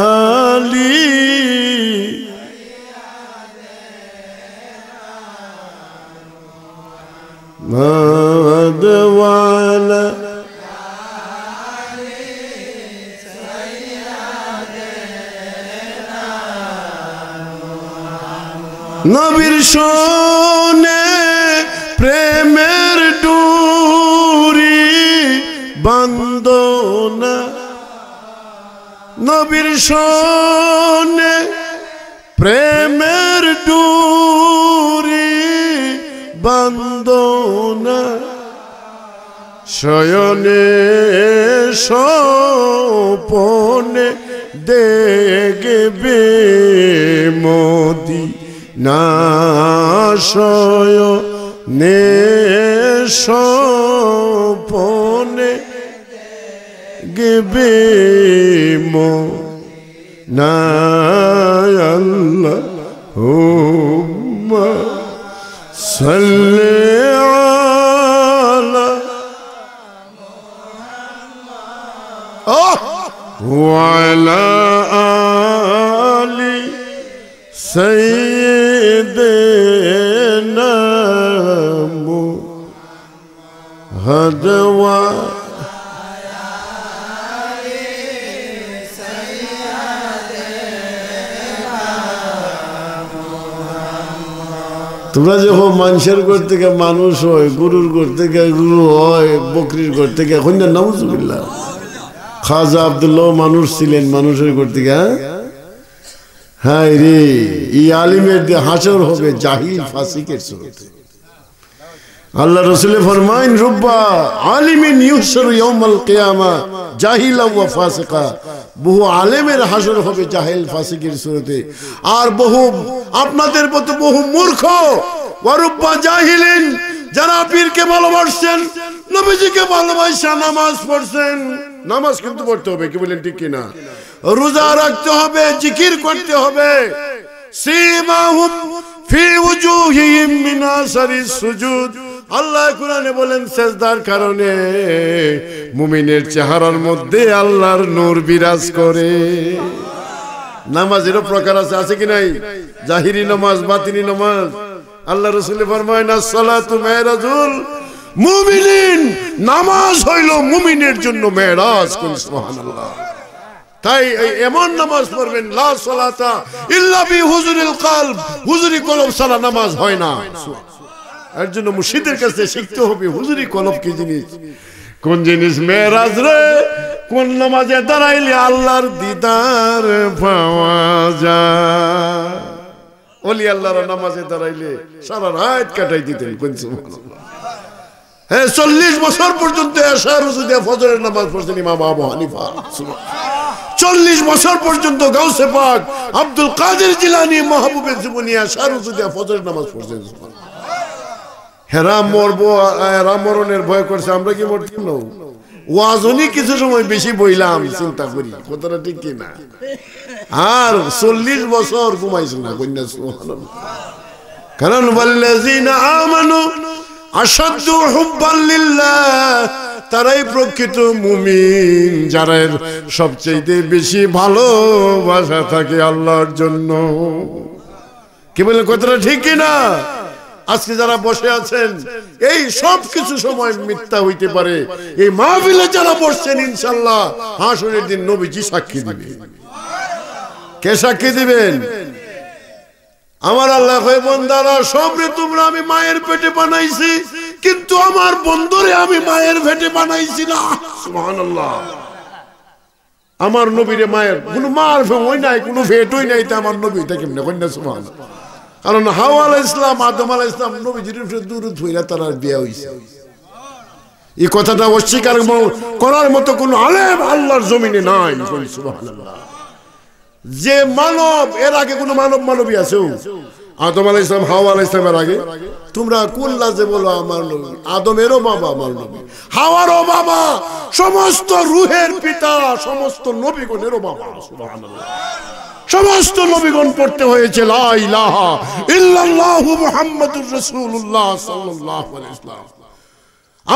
मोहम्मद वाला नबीर शोने প্রেমের ডুরি বান্দনা নবীর শোনে বন্দনা শয়নে সপনে দেখবে মোদি না নে সপনে গেবে মো না আল্লাহ হুম্মা صلي على محمد وعلى آل سيدنا محمد তোমরা যখন মানুষের ঘর থেকে মানুষ হয় গুরুর ঘর থেকে গুরু হয় বকরির ঘর থেকে এখন না নামুজুবিল্লা খাজা আবদুল্লাহ মানুষ ছিলেন মানুষের ঘর থেকে হ্যাঁ রে ই আলিমের দিয়ে হাসর হবে জাহিল ফাসিকের স্রোতে আল্লাহ রসুল ফরমাইন রুব্বা আলিমিন ইউসর ইয়াউমাল কিয়ামা ওয়া ফাসিকা বহু আলেমের হবে ফাসিকের আর বহু আপনাদের মতো বহু মূর্খ ওয়ারুব্বা জাহিলিন যারা পীরকে নবীজিকে ভালোবাসা নামাজ পড়ছেন নামাজ কিন্তু পড়তে হবে কি বলেন ঠিক কিনা রোজা রাখতে হবে জিকির করতে হবে সিমাহুম ফি উজুহিহিম মিন আসারিস সুজুদ আল্লাহ কোরআনে বলেন সেজদার কারণে মুমিনের চেহারার মধ্যে আল্লাহর নূর বিরাজ করে নামাজেরও প্রকার আছে আছে কি নাই জাহিরি নামাজ বাতিনি নামাজ আল্লাহ রসুল ফরমায় না সালাতু মুমিনিন নামাজ হইল মুমিনের জন্য মেরাজ কোন সুবহানাল্লাহ তাই এমন নামাজ পড়বেন লা সালাতা ইল্লা বি হুজুরিল কলব হুজুরি কলব ছাড়া নামাজ হয় না সুবহানাল্লাহ এর জন্য মুর্শিদের কাছে শিখতে হবে হুজুরি কলব কি জিনিস কোন জিনিস মেয়েরাজ রে কোন নমাজে দাঁড়াইলে আল্লাহর দিদার পাওয়া যায় অলি আল্লাহর নামাজে দাঁড়াইলে সারা রাত কাটাই দিতেন কোন হ্যাঁ চল্লিশ বছর পর্যন্ত এসার যদি ফজরের নামাজ পড়ছেন ইমাম আবু হানিফা চল্লিশ বছর পর্যন্ত গাউসে পাক আব্দুল কাদের জিলানি মাহবুবের জীবনী এসার যদি ফজরের নামাজ পড়ছেন সুবহানাল্লাহ হেরা মরবো হেরা মরণের ভয় করছে আমরা কি মরছি না ওয়াজনই কিছু সময় বেশি বইলাম চিন্তা করি কথাটা ঠিক কিনা আর চল্লিশ বছর ঘুমাইছে না কন্যা কারণ আমানু আসাধ্য হুব্বাল্লিল্লাহ তারাই প্রকৃত মুমিন যারা সবচেয়ে বেশি ভালোবাসা থাকে আল্লাহর জন্য কি বললেন কথাটা ঠিক কিনা আজকে যারা বসে আছেন এই সব কিছু সময় মিথ্যা হইতে পারে এই মাহফিলে যারা বসছেন ইনশাল্লাহ হাসনের দিন নবীজি সাক্ষী দিবে কে সাক্ষী দিবেন আমার আল্লাহ বন্দারা সবরে তোমরা আমি মায়ের পেটে বানাইছি কিন্তু আমার বন্ধুরে আমি মায়ের পেটে বানাইছি না আমার নবীরে মায়ের কোনো মার ওই নাই কোনো ভেটই নাই তা আমার নবী তা কেমনে কন্যা সুমান কারণ হাওয়া আলাহ ইসলাম আদম আলাহ ইসলাম নবীজির দূর ধুইরা তারা বিয়া হয়েছে এই কথাটা অস্বীকার করার মতো কোনো আলেম আল্লাহর জমিনে নাই যে মানব এর আগে কোনো মানব মানবী আছে আদম আলাই ইসলাম হাওয়া আলাই ইসলামের আগে তোমরা কোন লাজে বলো আমার নবী আদমেরও বাবা আমার নবী হাওয়ারও বাবা সমস্ত রুহের পিতা সমস্ত নবীগণেরও বাবা সমস্ত নবীগণ পড়তে হয়েছে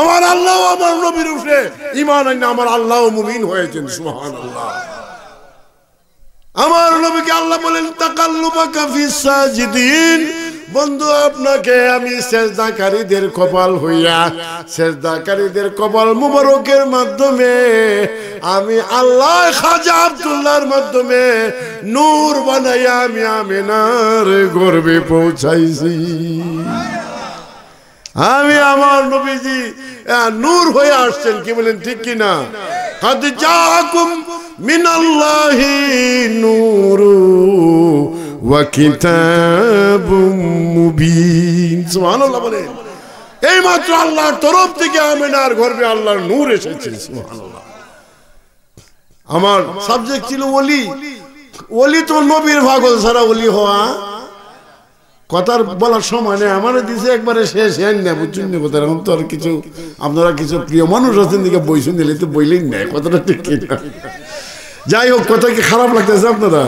আমার আল্লাহ আমার নবীর উঠে ইমান আমার আল্লাহ মুমিন হয়েছেন সুহান আল্লাহ আমার নবীকে আল্লাহ বলেন তাকাল্লুবা বন্ধু আপনাকে আমি শেষদাকারীদের কপাল হইয়া শেষদাকারীদের কপাল মুবারকের মাধ্যমে আমি আল্লাহ খাজা আবদুল্লার মাধ্যমে নূর বানাইয়া আমি আমিনার গর্বে পৌঁছাইছি আমি আমার নবীজি নূর হয়ে আসছেন কি বলেন ঠিক কিনা من الله نور وكتاب مبين سبحان الله এই মাত্র আল্লাহর তরফ থেকে আমিনার গর্বে আল্লাহর নূর এসেছে সুবহান আমার সাবজেক্ট ছিল ওলি ওলি তো নবীর ভাগল ছাড়া ওলি হওয়া কথার বলার সময় নেই আমারও দিছে একবারে শেষ হ্যান না বুঝছেন না কথা এখন তো আর কিছু আপনারা কিছু প্রিয় মানুষ আছেন দিকে বই শুনলে তো বইলেন না কথাটা ঠিক না যাই হোক কথা কি খারাপ লাগতেছে আপনারা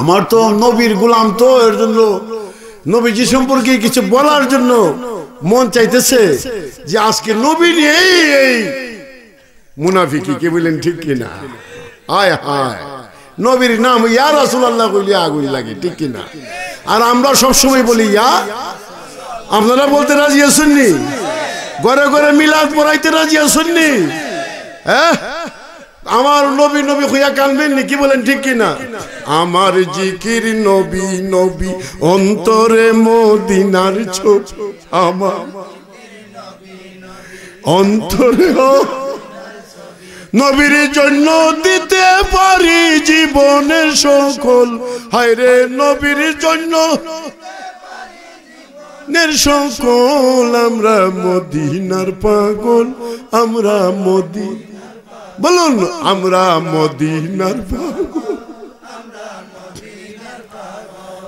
আমার তো নবীর গোলাম তো এর জন্য নবীজি সম্পর্কে কিছু বলার জন্য মন চাইতেছে যে আজকে নবী এই এই মুনাফিকি কে বললেন ঠিক কিনা আয় হায় নবীর নাম ইয়া রাসুল আল্লাহ আগুন লাগে ঠিক কিনা আর আমরা সবসময় বলি ইয়া আপনারা বলতে রাজি আসেননি ঘরে ঘরে মিলাদ পড়াইতে রাজি আসেননি হ্যাঁ আমার নবী নবী হইয়া কানবেন কি বলেন ঠিক কিনা আমার জিকির নবী নবী অন্তরে মদিনার ছোপ আমার অন্তরে নবীর জন্য দিতে পারি জীবনের সকল রে নবীর জন্য সকল আমরা মদিনার পাগল আমরা মদিনা বলুন আমরা মদিনার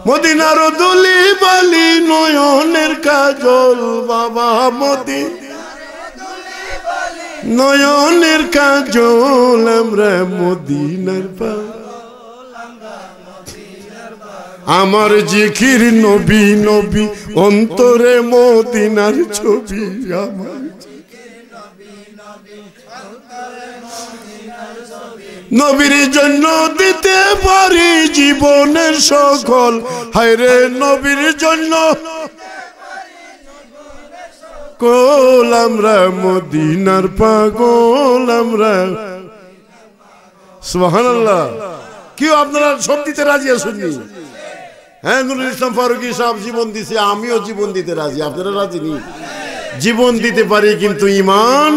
মদিনার দলি বালি নয়নের কাজল বাবা মদি নয়নের কাজল আমরা মদিনার আমার জিখির নবী নবী অন্তরে মদিনার ছবি আমার নবীর জন্য দিতে পারি জীবনের সকল রে নবীর জন্য কোল আমরা মদিনার পাগল আমরা সুবহানাল্লাহ কেউ আপনারা সব দিতে রাজি আসুন হ্যাঁ নুরুল ইসলাম ফারুকি সাহেব জীবন দিছে আমিও জীবন দিতে রাজি আপনারা রাজি নি জীবন দিতে পারি কিন্তু ইমান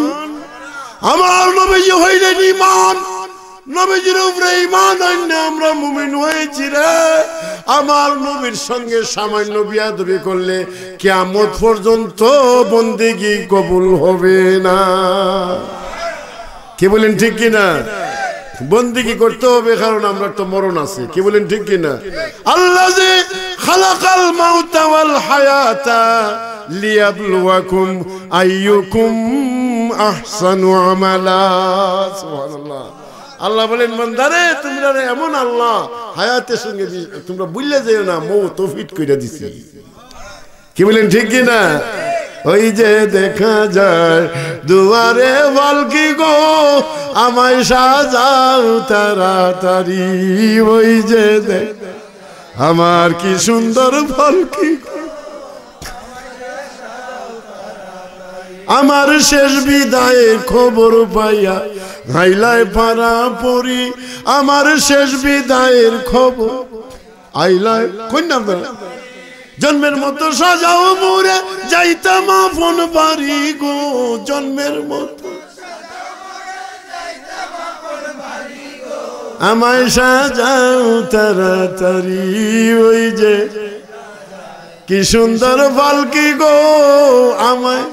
আমার নবী হইলেন ইমান নবীজির উপরে ইমান অন্য আমরা মুমিন হয়েছি রে আমার নবীর সঙ্গে সামান্য বিয়াদবি করলে কেমন পর্যন্ত বন্দিগি কবুল হবে না কি বলেন ঠিক কিনা বন্দিগি করতে হবে কারণ আমরা তো মরণ আছে কি বলেন ঠিক কিনা আল্লাহ যে খালাকাল মাউতা ওয়াল হায়াতা লিয়াবলুয়াকুম আইয়ুকুম আহসানু আমালা সুবহানাল্লাহ আল্লাহ বলেন মন্দারে তোমরা এমন আল্লাহ হায়াতের সঙ্গে তোমরা বুঝলে যেও না মৌ তফিট করে দিছি কি বলেন ঠিক কি না ওই যে দেখা যায় দুয়ারে বলকি গো আমায় সাজাও তাড়াতাড়ি ওই যে আমার কি সুন্দর ফলকি আমার শেষ বিদায়ের খবর পাইয়া ঘাইলায় পারা পড়ি আমার শেষ বিদায়ের খবর আইলায় কন্যা বেলা জন্মের মতো সাজাও মোরে যাইতাম আপন বাড়ি গো জন্মের মতো আমায় সাজাও তাড়াতাড়ি ওই যে কি সুন্দর পালকি গো আমায়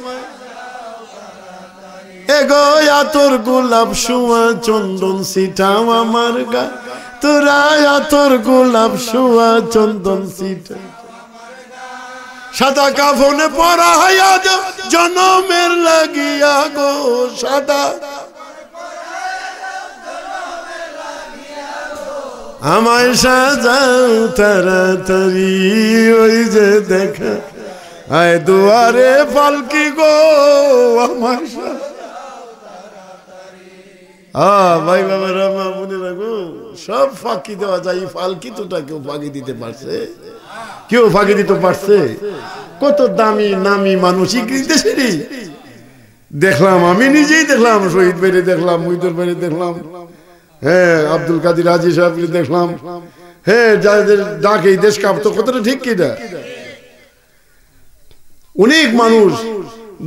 এগো আতর গোলাপ শোয়া চন্দন সিটাও আমার গা তোরা আতর গোলাপ শোয়া চন্দন সিটা সাদা কাফনে পরা হাইয়া জনমের লাগিয়া গো সাদা আমায় সাজাও তাড়াতাড়ি ওই যে দেখা আয় দুয়ারে পালকি গো আমায় সাজা হ্যাঁ ভাই বাবা রামা মনে রাখো সব ফাঁকি দেওয়া যায় কেউ ফাঁকি দিতে পারছে কেউ ফাঁকি দিতে পারছে কত দামি নামি মানুষ ইংরেজি দেখলাম আমি নিজেই দেখলাম শহীদ বেড়ে দেখলাম মুহিদুর বেড়ে দেখলাম হ্যাঁ আব্দুল কাদির আজি সাহেব দেখলাম হ্যাঁ যাদের ডাক এই দেশ তো কতটা ঠিক কিনা অনেক মানুষ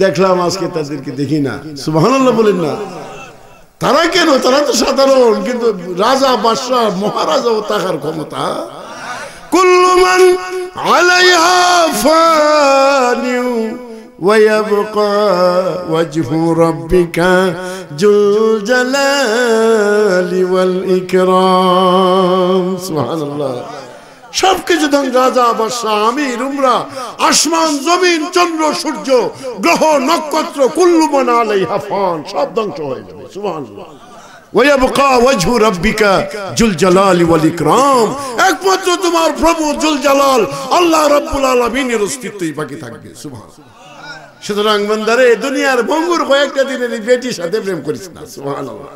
দেখলাম আজকে তাদেরকে দেখি না সুবাহ বলেন না তারা কেন তারা তো সাধারণ কিন্তু রাজা বাদশাহ মহারাজাও তাহার ক্ষমতা কুল্লুমান আলাইহা ফানিউ ويبقى وجه ربك ذو الجلال والإكرام سبحان الله সবকিছু ধন রাজা বাদশাহ আমি রুমরা আসমান জমিন চন্দ্র সূর্য গ্রহ নক্ষত্র কুল্লু মানালাই হাফান সব ধ্বংস হয়ে যাবে সুবহানাল্লাহ জুল তোমার প্রভু জুল আল্লাহ সুতরাং দুনিয়ার প্রেম সুবহানাল্লাহ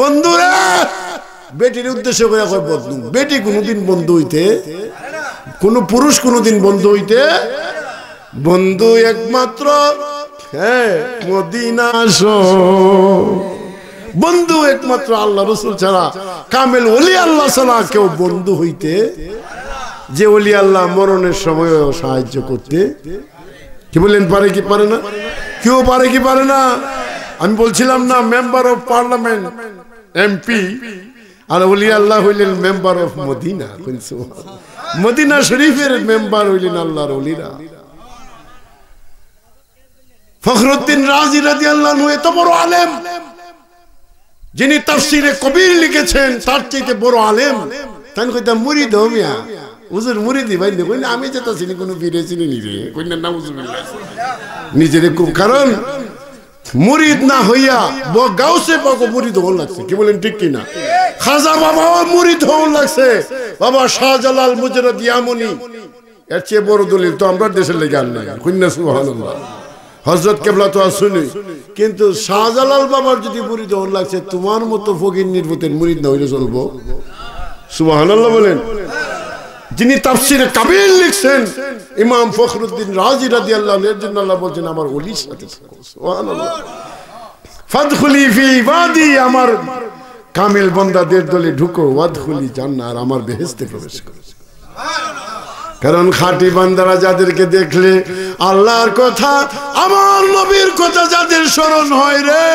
বন্ধুরা বেটির উদ্দেশ্য করে কয় বদলুম বেটি কোনোদিন বন্ধু হইতে কোনো পুরুষ কোনোদিন বন্ধু হইতে বন্ধু একমাত্র হ্যাঁ মদিনা বন্ধু একমাত্র আল্লাহ রসুল ছাড়া কামেল অলি আল্লাহ ছাড়া কেউ বন্ধু হইতে যে অলি আল্লাহ মরণের সময় সাহায্য করতে কি বললেন পারে কি পারে না কেউ পারে কি পারে না আমি বলছিলাম না মেম্বার অফ পার্লামেন্ট এমপি আর বলি আল্লাহ হইলেন মেম্বার অফ মেম্বার ফখরুদ্দিন রাজি আল্লাহ বড় আলেম যিনি তাফসিরে কবির লিখেছেন তার চাইতে বড় আলেম তাই কইতা মুড়ি দমিয়া উজুর মুড়ি দি ভাই দেখুন আমি যেটা চিনি কোনো বিরে চিনি নিজে কন্যার নাম নিজের খুব কারণ মুরিদ না হইয়া ব গাউসে পাকো মুরিদ হন লাগছে কি বলেন ঠিক কি না খাজা বাবা মুরিদ হন লাগছে বাবা শাহজালাল মুজরত ইয়ামনি এর চেয়ে বড় দলিল তো আমরা দেশের লেগে আর নাই কন্যা সুবহানাল্লাহ হজরত কেবলা তো আর শুনি কিন্তু শাহজালাল বাবার যদি মুরিদ হন লাগছে তোমার মতো ফকির নির্বতের মুরিদ না হইলে চলবো সুবহানাল্লাহ বলেন যিনি তাফসিরে কাবিল লিখছেন ইমাম ফখরুদ্দিন রাজি রাজি আল্লাহ জন্য আল্লাহ বলছেন আমার অলির সাথে ফাদখুলি ফি আমার কামিল বন্দাদের দলে ঢুকো ওয়াদখুলি জান্নার আমার বেহেস্তে প্রবেশ করো কারণ খাঁটি বান্দারা যাদেরকে দেখলে আল্লাহর কথা আমার নবীর কথা যাদের স্মরণ হয় রে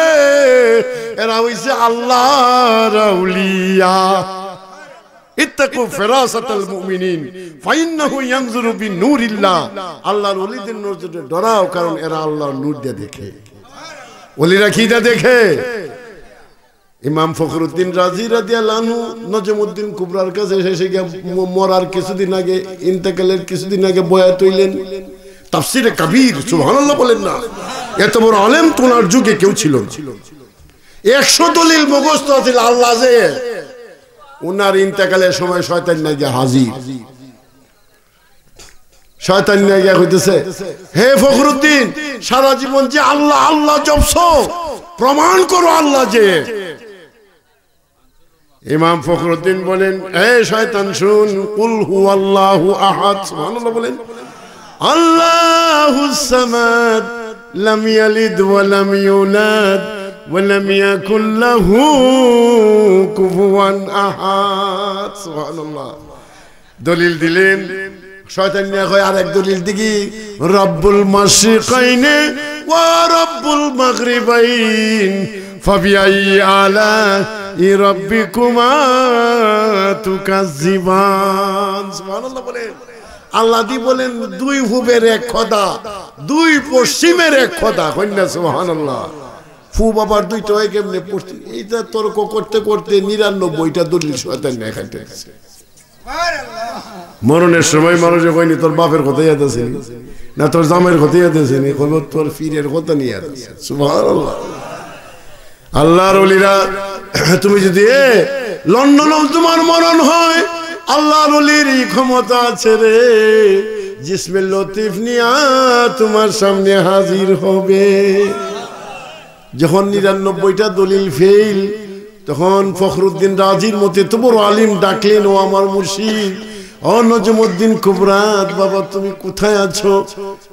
এরা হইছে আল্লাহ রাউলিয়া ইত্তাকু ফিরাসাতাল মুমিনিন ফাইন্নাহু ইয়ানজুরু আল্লাহর ওলিদের ডরাও কারণ এরা আল্লাহর নূর দিয়ে দেখে ওলিরা কি দেখে ইমাম ফখরুদ্দিন রাজি নজমুদ্দিন কুবরার কাছে গিয়ে মরার কিছুদিন আগে ইন্তেকালের কিছুদিন আগে বয়া তৈলেন তাফসিরে কবির সুবহানাল্লাহ বলেন না এত বড় আলেম তোলার যুগে কেউ ছিল না একশো দলিল মুখস্থ আছে আল্লাহ যে ওনার ইন্তেকালের সময় শয়তান নাই নাইয়া হাজির শয়তান নাই নাইয়া হইতেছে হে ফখরুদ্দিন সারা জীবন যে আল্লাহ আল্লাহ জপছ প্রমাণ করো আল্লাহ যে ইমাম ফখরুদ্দিন বলেন হে শয়তান শুন কুল হু আল্লাহু আহাদ সুবহানাল্লাহ বলেন আল্লাহু সামাদ লাম ইয়ালিদ ওয়া লাম ইউলাদ ولم يكن له كفوا احد سبحان الله দলিল দিলেন শয়তান নিয়ে কয় আরেক দলিল দিকি রব্বুল মাশরিকাইনে ওয়া রব্বুল মাগরিবাইন ফাবিআই আলা ই রব্বিকুমা তুকাজ্জিবান সুবহানাল্লাহ বলেন আল্লাহ দি বলেন দুই হুবের এক খোদা দুই পশ্চিমের এক খোদা কন্যা সুবহানাল্লাহ খুব আবার দুইটা হয় কেমনে পড়ছি এইটা তর্ক করতে করতে নিরানব্বইটা দলিল শয়তান নিয়ে খাইতে মরণের সময় মানুষে কইনি তোর বাপের কথা ইয়াদ আছে না তোর জামের কথা ইয়াদ আছে নি কইব তোর ফিরের কথা নিয়ে ইয়াদ আছে সুবহানাল্লাহ আল্লাহর ওলিরা তুমি যদি এ লন্ডনও তোমার মরণ হয় আল্লাহর ওলির ক্ষমতা আছে রে জিসমে লতিফ নিয়া তোমার সামনে হাজির হবে যখন নিরানব্বইটা দলিল ফেল তখন ফখরুদ্দিন রাজির মতে তো আলিম ডাকলেন ও আমার মুর্শিদ নজমুদ্দিন কুবরাত বাবা তুমি কোথায় আছো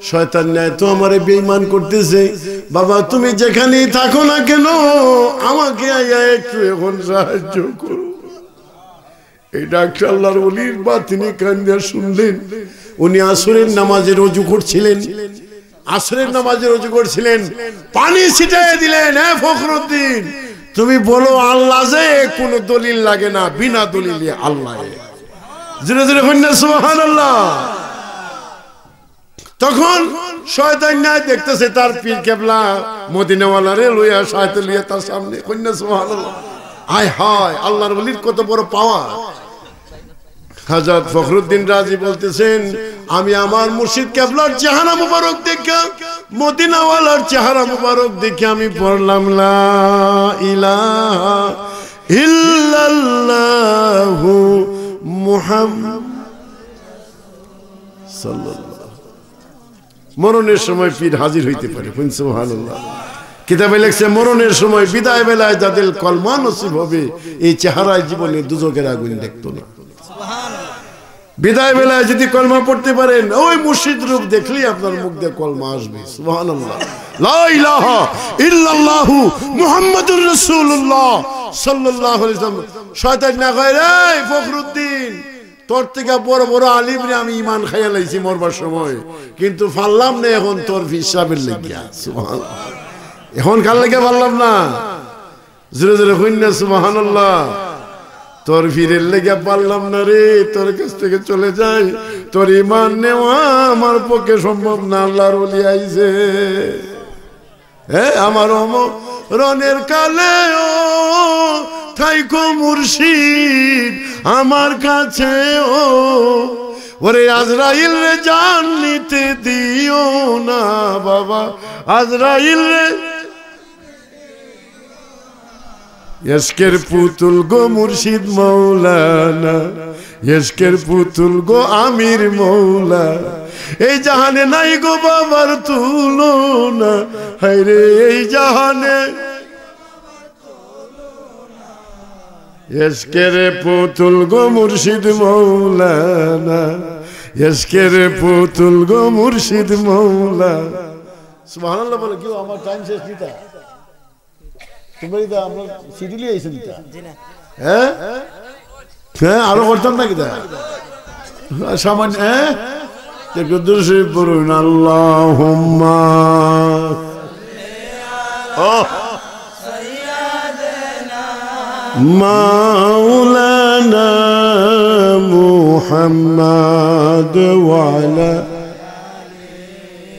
শয়তান ন্যায় তো আমারে বেইমান করতেছে বাবা তুমি যেখানেই থাকো না কেন আমাকে আয়া একটু এখন সাহায্য করো এই ডাক্তার বা তিনি কান্দিয়া শুনলেন উনি আসরের নামাজের রজু করছিলেন আসরের নামাজে রুজু করছিলেন পানি ছিটিয়ে দিলেন হ্যাঁ ফখরুদ্দিন তুমি বলো আল্লাহ যে কোন দলিল লাগে না বিনা দলিল আল্লাহ জোরে জোরে সুহান আল্লাহ তখন শয়তান নাই দেখতেছে তার পীর কেবলা মদিনাওয়ালা রে লইয়া শয়তান লইয়া তার সামনে কন্যা সুহান আল্লাহ আয় হায় আল্লাহর বলির কত বড় পাওয়া হাজার ফখরুদ্দিন রাজি বলতেছেন আমি আমার মুর্শিদ কেবলার চেহারা মুবারক দেখা মদিনাওয়ালার চেহারা মুবারক দেখে আমি পড়লাম লা মরণের সময় পীর হাজির হইতে পারে কিতাবে লেখছে মরণের সময় বিদায় বেলায় যাদের কলমা নসিব হবে এই চেহারায় জীবনে দুজকের আগুন দেখত না বিদায় বেলায় যদি কলমা পড়তে পারেন ওই মুর্শিদ রূপ দেখলেই আপনার মুখ দিয়ে কলমা আসবে মুহাম্মদুর না কয় তোর থেকে বড় বড় আলিম রে আমি ইমান খাইয়া লাইছি মরবার সময় কিন্তু ফাললাম না এখন তোর হিসাবের এখন কাল লেগে পারলাম না জোরে জোরে কন্যা সুবাহ তোর ভিড়ের লেগে পারলাম না রে তোর কাছ থেকে চলে যাই তোর ইমান নেওয়া আমার পক্ষে সম্ভব না আল্লাহর অলি আইছে হ্যাঁ আমার রনের কালে ও মুর্শিদ আমার কাছে ও ওরে আজরাইল রে জান নিতে দিও না বাবা আজরাইল রে এসকের পুতুল গো মুর্শিদ মৌলানা এসকের পুতুল গো আমির মৌলা এই জাহানে নাই গো বাবার তুল না রে এই জাহানে এসকের পুতুল গো মুর্শিদ মৌলানা এসকের পুতুল গো মুর্শিদ মৌলা সুবহানাল্লাহ বলে কেউ আমার টাইম শেষ তোমার আমরা আইছেন হ্যাঁ হ্যাঁ আরো করতাম নাকি তা সামান্য হ্যাঁ কুদুর শরীফ মাওলানা মুহাম্মদ ওয়ালা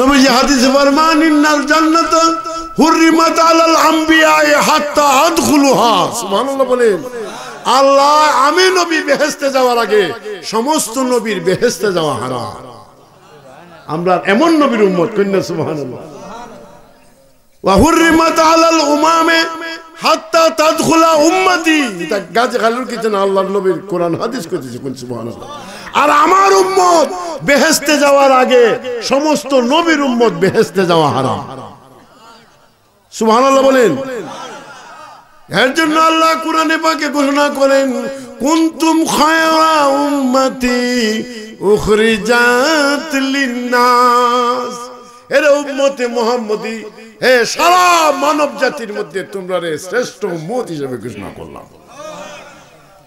নবীজি ফরমান ইন্নাল জান্নাত আলাল আমবিয়া হাত্তা আদখুলুহা সুবহানাল্লাহ বলেন আল্লাহ আমি নবী যাওয়ার আগে সমস্ত নবীর যাওয়া হারাম আমরা এমন নবীর উম্মত কন্যা সুবহানাল্লাহ ওয়া হুররিমাত আলাল উমামে হাত্তা তাদখুলা উম্মতি গাজ খালুর কিছু না আল্লাহর নবীর কোরআন হাদিস কইতেছে কোন সুবহানাল্লাহ আর আমার উম্মত বেহেস্তে যাওয়ার আগে সমস্ত নবীর উম্মত বেহেস্তে যাওয়া হারাম সুহান বলেন এর জন্য আল্লাহ কোরআনে পাকে ঘোষণা করেন কুনতুম খায়রা উম্মতি উখরিজাত লিন্নাস এরা উম্মতে মুহাম্মদি হে সারা মানব জাতির মধ্যে তোমরা রে শ্রেষ্ঠ উম্মত হিসেবে ঘোষণা করলাম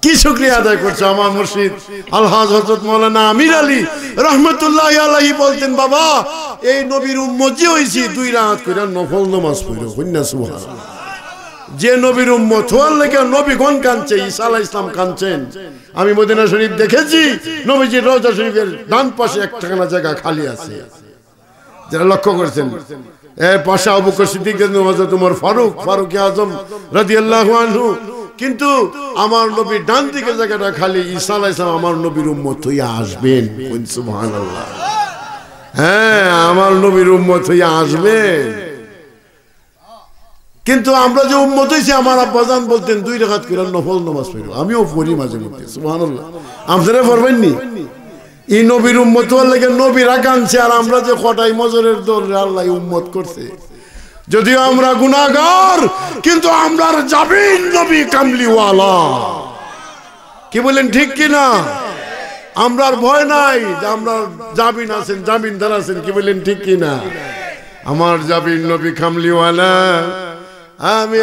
কি শুক্রিয়া আদায় করছো আমার মুর্শিদ আলহাজ হজরত মৌলানা আমির আলী রহমতুল্লাহ আলাহি বলতেন বাবা এই নবীর উম্মজি হয়েছি দুই রাত করে নফল নমাজ পড়ো কন্যা সুহা যে নবীর উম্মত হওয়ার লেগে নবীগণ কাঁদছে ঈসা আলাহ ইসলাম কাঁদছেন আমি মদিনা শরীফ দেখেছি নবীজি রোজা শরীফের ডান পাশে একটা জায়গা খালি আছে যারা লক্ষ্য করছেন এর পাশে অবকর সিদ্দিক তোমার ফারুক ফারুক আজম রাজি আল্লাহ কিন্তু আমার নবী ডান দিকে জায়গাটা খালি ঈসা আলাইহিস আমার নবীর উম্মত হইয়া আসবেন হ্যাঁ আমার নবীর উম্মত হইয়া আসবেন কিন্তু আমরা যে উন্মত হয়েছি আমার আব্বাজান বলতেন দুই রেখাত করে নফল নামাজ পড়ি আমিও পড়ি মাঝে মধ্যে সুবহানাল্লাহ আপনারা পড়বেন এই নবীর উন্মত হওয়ার লাগে নবীর কাঁদছে আর আমরা যে কটাই মজরের দৌড়ে আল্লাহ উন্মত করছে যদিও আমরা গুনাগর কিন্তু আমরা যাবেন নবী কামলিওয়ালা কি বলেন ঠিক কিনা আমরার ভয় নাই যে আমরা জামিন আছেন জামিনদার আছেন কি বলেন ঠিক কিনা আমার জামিন নবী কামলিওয়ালা আমি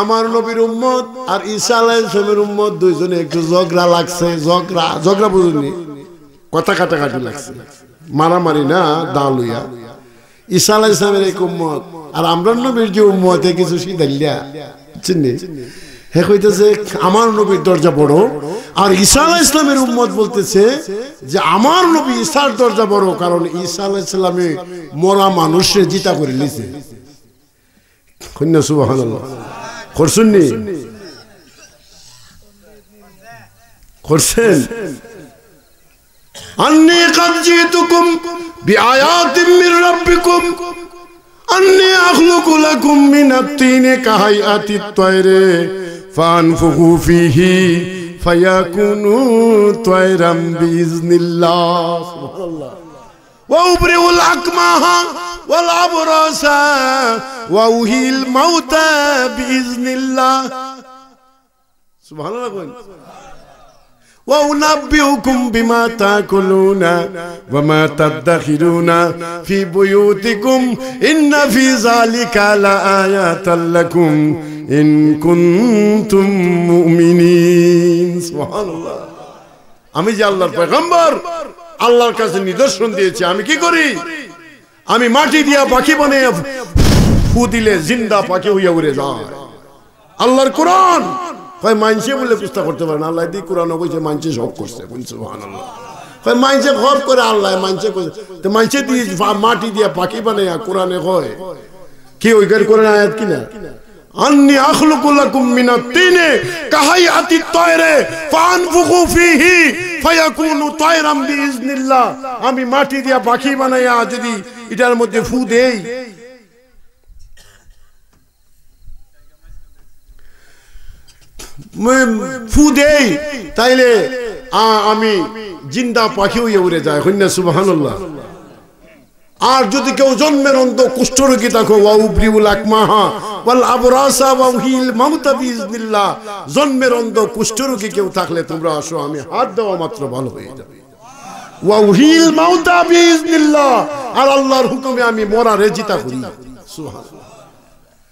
আমার নবীর উম্মত আর ঈসা আলাইসলামের উম্মত দুইজনে একটু ঝগড়া লাগছে ঝগড়া ঝগড়া বুঝুনি কথা কাটাকাটি লাগছে মারামারি না দালুয়া ঈসা আলাহ ইসলামের এক উম্মত আর আমরা নবীর যে উম্মতে কিছু সিদ্ধাইলিয়া চিনি হে কইতেছে আমার নবীর দরজা বড় আর ঈসা আলাহ ইসলামের উম্মত বলতেছে যে আমার নবী ঈসার দরজা বড় কারণ ঈসা আলাহ ইসলামে মরা মানুষে জিতা করে লিছে কন্যা সুবাহ করছুননি করছেন আন্নি কাদ জিতুকুম বিআয়াতিম মির রাব্বিকুম আন্নি আখলুকু লাকুম মিন আত-তিনি কাহাইয়াতি আত-তায়রে ফানফুখু ফিহি ফায়াকুনু তায়রাম বিইজনিল্লাহ সুবহানাল্লাহ ওয়া উবরিউল আকমাহা ওয়াল আবরাসা ওয়া উহিল মাউতা বিইজনিল্লাহ সুবহানাল্লাহ وأنبئكم بما تأكلون وما تدخرون في بيوتكم إن في ذلك لآيات لكم إن كنتم مؤمنين سبحان الله আমি যে আল্লাহর পয়গম্বর আল্লাহর কাছে নিদর্শন দিয়েছি আমি কি করি আমি মাটি দিয়া পাখি বানিয়ে ফু দিলে জিন্দা পাখি হইয়া উড়ে যায় আল্লাহর কোরআন হয় মানসে বলে পুস্তা করতে পারে না আল্লাহ দিয়ে কোরআন কইছে মানসে সব করছে বলছে আল্লাহ হয় মানসে ঘর করে আল্লাহ করছে তো মানসে দিয়ে মাটি দিয়ে পাখি বানাইয়া কোরআনে হয় কি ওই কোরআন আয়াত কিনা আন্নি আখলুকুলাকুম মিনাত তিনে কাহাই আতি তয়রে ফানফুকু ফিহি ফায়াকুনু তয়রাম বিইজনিল্লাহ আমি মাটি দিয়া পাখি বানাইয়া যদি এটার মধ্যে ফু দেই তাইলে আমি জিন্দা উড়ে যায় হন্যা আর যদি কেউ জন্মের অন্ত কুষ্ঠরোগী জন্মের অন্ত কেউ থাকলে তোমরা আসো আমি হাত দেওয়া মাত্র ভালো হয়ে যাবে আর আল্লাহর হুকুমে আমি মরা রেজিতা করি সুহান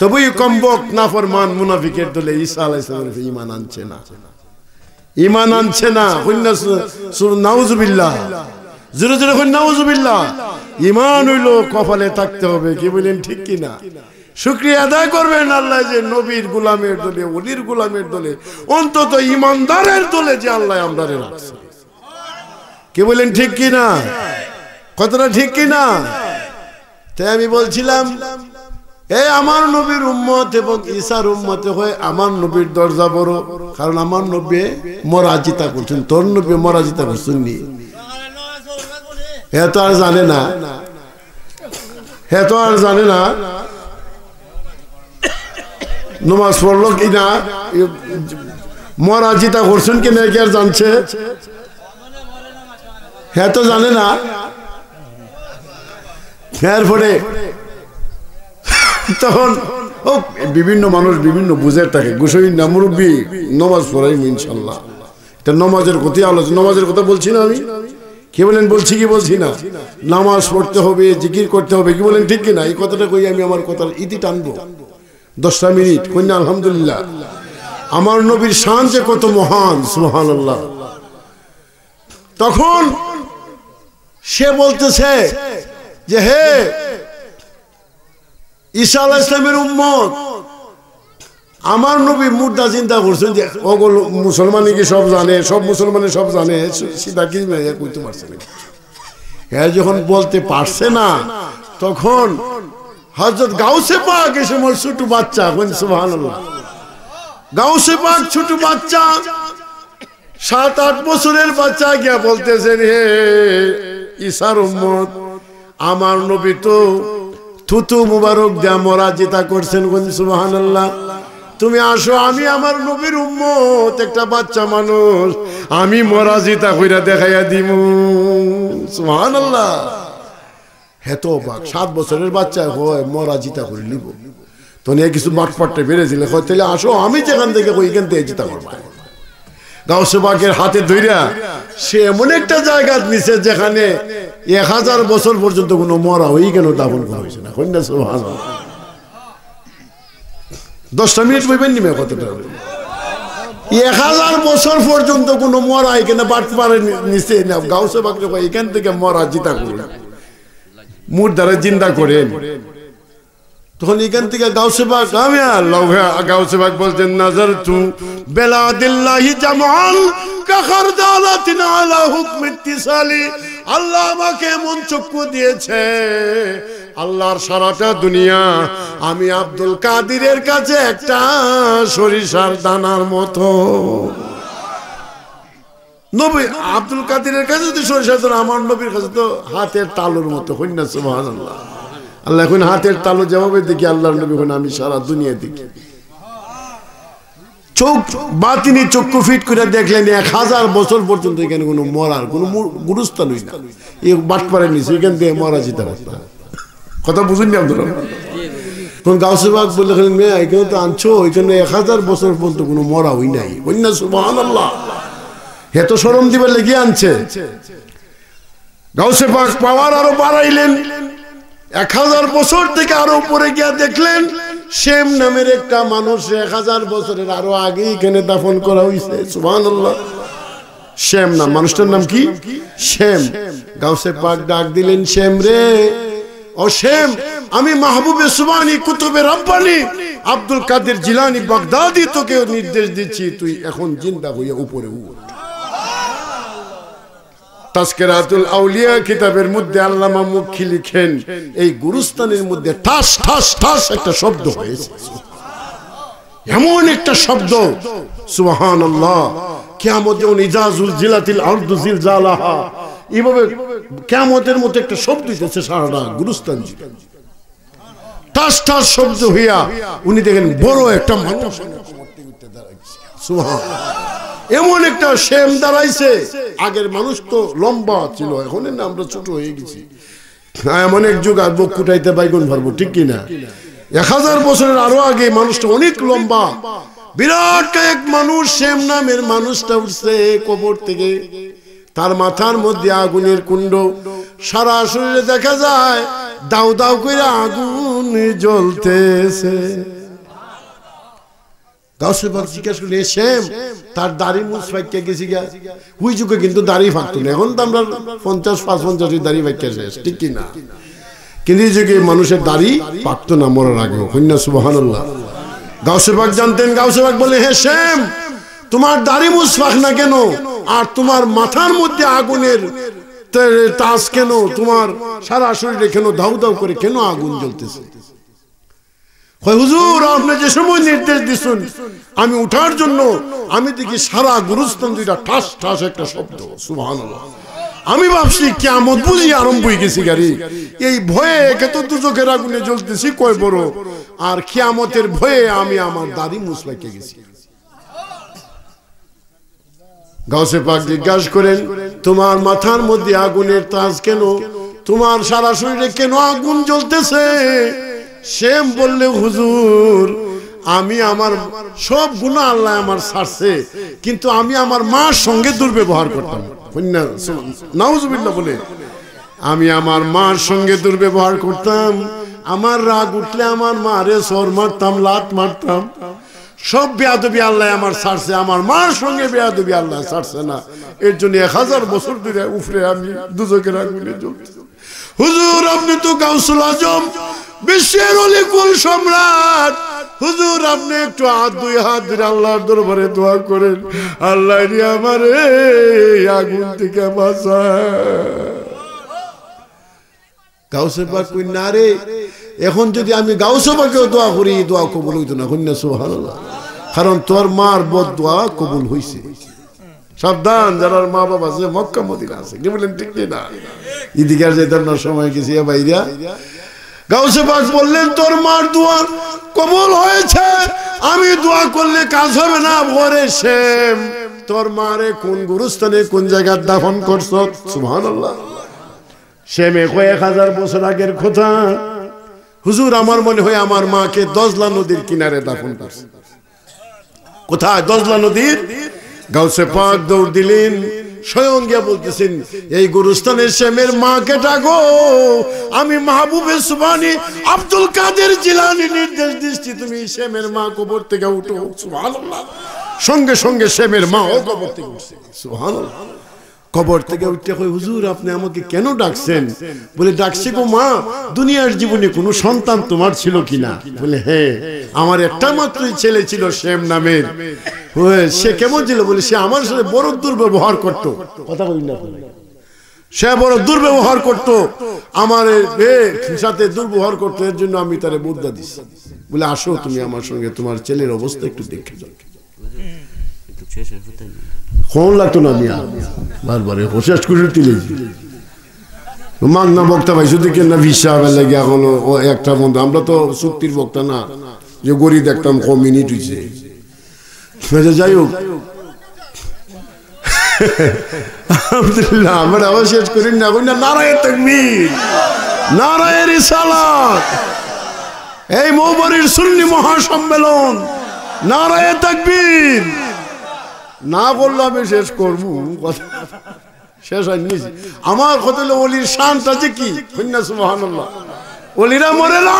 তবুই কম্বক না মান মুনাফিকের দলে ঈসা আলাইসালামের ইমান আনছে না ইমান আনছে না হন্যা নাউজুবিল্লাহ জোরে জোরে নাউজুবিল্লাহ ইমান হইলো কপালে থাকতে হবে কি বলেন ঠিক কিনা শুক্রিয়া আদায় করবেন আল্লাহ যে নবীর গোলামের দলে অলির গোলামের দলে অন্তত ইমানদারের দলে যে আল্লাহ আমরা রাখছে কি বলেন ঠিক কিনা কতটা ঠিক কিনা তাই আমি বলছিলাম এ আমার নবীর উম্মত এবং ঈশার উম্মত হয়ে আমার নবীর দরজা বড় কারণ আমার নবী মরাজিতা করছেন তোর নবী মরাজিতা করছেন নি হে তো আর জানে না হে তো আর জানে না নমাজ পড়লো কি না মরাজিতা করছেন কি না আর জানছে হ্যাঁ তো জানে না এরপরে তখন ও বিভিন্ন মানুষ বিভিন্ন বুঝে থাকে গুসই না মুরব্বী নমাজ পড়াই ইনশাল্লাহ তা নমাজের কথা আলোচনা নমাজের কথা বলছি না আমি কি বলেন বলছি কি বলছি না নামাজ পড়তে হবে জিকির করতে হবে কি বলেন ঠিক কিনা এই কথাটা কই আমি আমার কথার ইতি টানবো দশটা মিনিট কন্যা আলহামদুলিল্লাহ আমার নবীর শান যে কত মহান সুহান আল্লাহ তখন সে বলতেছে যে হে ঈশা আল্লাহ ইসলামের উম্মত আমার নবী মুর্দা চিন্তা করছেন যে অগল মুসলমানে কি সব জানে সব মুসলমানে সব জানে সেটা কি করতে পারছে না হ্যাঁ যখন বলতে পারছে না তখন হজরত গাউসে পাক এসে মোর ছোট বাচ্চা সুহান গাউসে পাক ছোট বাচ্চা সাত আট বছরের বাচ্চা গিয়া বলতেছেন হে ঈশার উম্মত আমার নবী তো থুতু মুবারক দেয়া মরা জেতা করছেন সুবাহান আল্লাহ তুমি আসো আমি আমার নবীর উম্মত একটা বাচ্চা মানুষ আমি মরা জিতা কইরা দেখাইয়া দিব সুহান আল্লাহ হেত বাক সাত বছরের বাচ্চা হয় মোরা জিতা করে নিব কিছু বাটপাটে বেড়েছিল হয় তাহলে আসো আমি যেখান থেকে ওইখান থেকে জিতা করবো গাউসবাকের হাতে ধইরা সে এমন একটা জায়গা নিছে যেখানে এক হাজার বছর পর্যন্ত কোনো মরা হয়েই কেন দাফন করা হয়েছে না কন্যা সোহান দশটা মিনিট বইবেন নিমে কতটা এক হাজার বছর পর্যন্ত কোনো মরা এখানে পারে নিচে গাউসে বাগরে এখান থেকে মরা জিতা করুন মুর দ্বারা জিন্দা করেন তখন এখান থেকে গাউসে আমি বলছেন নাজার তু বেলাদিল্লাহি আলা আল্লাহ আমাকে চক্ষু দিয়েছে আল্লাহর সারাটা দুনিয়া আমি আব্দুল কাদিরের কাছে একটা সরিষার দানার মতো নবী আব্দুল কাদিরের কাছে যদি সরিষার দানা আমার নবীর কাছে তো হাতের তালুর মতো হইনা সুবহানাল্লাহ আল্লাহ এখন হাতের তালু যেভাবে দেখি আল্লাহ নবী হন আমি সারা দুনিয়া দেখি চোখ বা তিনি চক্ষু ফিট করে দেখলেন এক হাজার বছর পর্যন্ত এখানে কোনো মরার কোনো গুরুস্থান হই না বাট পারে নিছে এখান থেকে মরা যেতে পারত কথা বুঝুন না আপনারা তখন গাউসেবাগ বললেন মেয়ে এখানে তো আনছো এখানে এক হাজার বছর পর্যন্ত কোনো মরা হই নাই ওই না সুবাহ এত সরম দিবে লেগে আনছে গাউসে পাক পাওয়ার আরো বাড়াইলেন এক হাজার বছর থেকে আরো উপরে গিয়া দেখলেন শেম নামের একটা মানুষ এক হাজার বছরের আরো আগে এখানে দাফন করা হয়েছে সুহান শ্যাম না মানুষটার নাম কি শ্যাম গাউসে পাক ডাক দিলেন শ্যাম রে ও শ্যাম আমি মাহবুবে সুবানি কুতুবে রব্বানি আব্দুল কাদের জিলানি বাগদাদি তোকে নির্দেশ দিচ্ছি তুই এখন জিন্দা হইয়া উপরে উপরে তাস্কেরাতুল আউলিয়া কিতাবের মধ্যে আল্লামা মুখি লিখেন এই গুরুস্থানের মধ্যে ঠাস ঠাস ঠাস একটা শব্দ হয়েছে এমন একটা শব্দ সুবাহান আল্লাহ কেমন যেমন ইজাজুল জিলাতিল আর্দু জিল জালাহা এইভাবে কেমতের মতো একটা শব্দ হয়েছে সারাটা গুরুস্থান ঠাস ঠাস শব্দ হইয়া উনি দেখেন বড় একটা মানুষ সুবাহ এমন একটা শেম দাঁড়াইছে আগের মানুষ তো লম্বা ছিল এখন না আমরা ছোট হয়ে গেছি এমন এক যুগ আর বক কুটাইতে বাইগুন ভরবো ঠিক কিনা এক হাজার বছরের আরো আগে মানুষটা অনেক লম্বা বিরাট এক মানুষ শেম নামের মানুষটা উঠছে কবর থেকে তার মাথার মধ্যে আগুনের কুণ্ড সারা শরীরে দেখা যায় দাউ দাউ করে আগুন জ্বলতেছে গাউসে পাক জিজ্ঞাসা তার দাড়ি মুছ ফাইকে গেছি গা যুগে কিন্তু দাড়ি ফাঁকতো না এখন তো আমরা পঞ্চাশ পাঁচ দাড়ি ফাইকে শেষ ঠিক কিনা কিন্তু এই যুগে মানুষের দাড়ি পাকতো না মরার আগে কন্যা সুবাহান্লাহ জানতেন গাউসে বলে হে শ্যাম তোমার দাড়ি মুছ না কেন আর তোমার মাথার মধ্যে আগুনের তাস কেন তোমার সারা শরীরে কেন ধাউ ধাউ করে কেন আগুন জ্বলতেছে হুজুর আপনি যে আমি উঠার জন্য আমি দেখি সারা গুরুস্থান দুইটা ঠাস ঠাস একটা শব্দ সুহান আমি ভাবছি কেমন বুঝি আরম্ভ হয়ে গেছি গাড়ি এই ভয়ে একে তো দুচোখের আগুনে জ্বলতেছি কয় বড় আর কিয়ামতের ভয়ে আমি আমার দাড়ি মুসলাইকে গেছি গাছে পাক জিজ্ঞাসা করেন তোমার মাথার মধ্যে আগুনের তাজ কেন তোমার সারা শরীরে কেন আগুন জ্বলতেছে সে বললে হুজুর আমি আমার সব গুণা আল্লাহ আমার সারছে কিন্তু আমি আমার মার সঙ্গে দুর্ব্যবহার করতাম বলে আমি আমার মার সঙ্গে দুর্ব্যবহার করতাম আমার রাগ উঠলে আমার মারে সর মারতাম লাত মারতাম সব বেয়াদবি আল্লাহ আমার সারছে আমার মার সঙ্গে বেয়াদবি আল্লাহ সারছে না এর জন্য এক হাজার বছর ধরে উফরে আমি দুজকের আগুনে জ্বলতাম হুজুর আপনি তো গাউসুল আজম বিশ্বের অলিকুল সম্রাট হুজুর আপনি একটু হাত দুই হাত ধরে আল্লাহর দরবারে দোয়া করেন আল্লাহ আমার আগুন থেকে বাঁচা এখন যদি আমি কবুল কবুল হইছে সাবধান যারা মা বাবা আছে মক্কা মদিনা আছে কি বলেন ঠিক না ইদিকার যেতাম না সময় কিছু বাইরা গাউসে পাক বললেন তোর মার দোয়া কবল হয়েছে আমি দোয়া করলে কাজ হবে না ভরে শেম তোর মারে কোন গুরুস্থানে কোন জায়গায় দাফন করছো সুহান শেমে কয়েক হাজার বছর আগের কথা হুজুর আমার মনে হয় আমার মাকে দজলা নদীর কিনারে দাফন করছে কোথায় দজলা নদীর গাউসে পাক দৌড় দিলেন স্বয়ং গিয়ে বলতেছেন এই গুরুস্থানের শ্যামের মা কেটা গো আমি মাহবুবে সুবানি আব্দুল কাদের জিলানি নির্দেশ দিচ্ছি তুমি শ্যামের মা কবর থেকে উঠো সুহান সঙ্গে সঙ্গে শ্যামের মা ও কবর থেকে উঠছে সুহান কবর থেকে উঠতে কই হুজুর আপনি আমাকে কেন ডাকছেন বলে ডাকছি গো মা দুনিয়ার জীবনে কোনো সন্তান তোমার ছিল কিনা বলে হ্যাঁ আমার একটা মাত্রই ছেলে ছিল শ্যাম নামের সে কেমন ছিল বলে সে আমার সাথে বড় দুর্ব্যবহার করতো কথা বলি না সে বড় দুর্ব্যবহার করত আমার সাথে দুর্ব্যবহার করতো এর জন্য আমি তারে বুদ্ধা দিছি বলে আসো তুমি আমার সঙ্গে তোমার ছেলের অবস্থা একটু দেখে যাও কোন লাগতো না মিয়া বারবারে করে মাগনা বক্তা ভাই শুধু লাগে এখন ও একটা বন্ধু আমরা তো চুক্তির বক্তা না যে গড়ি দেখতাম মিনিট হয়েছে যাই হোক আলহামদুলিল্লাহ আমরা আবার শেষ করি না কই না নারায়ণ তকবীর নারায়ণ সালাত এই মৌবরীর সুন্নি মহাসম্মেলন নারায়ণ তকবীর না করলে আমি শেষ করবো শেষ হয় নিজে আমার কথা অলির শান্ত আছে কি কন্যা অলিরা মরে না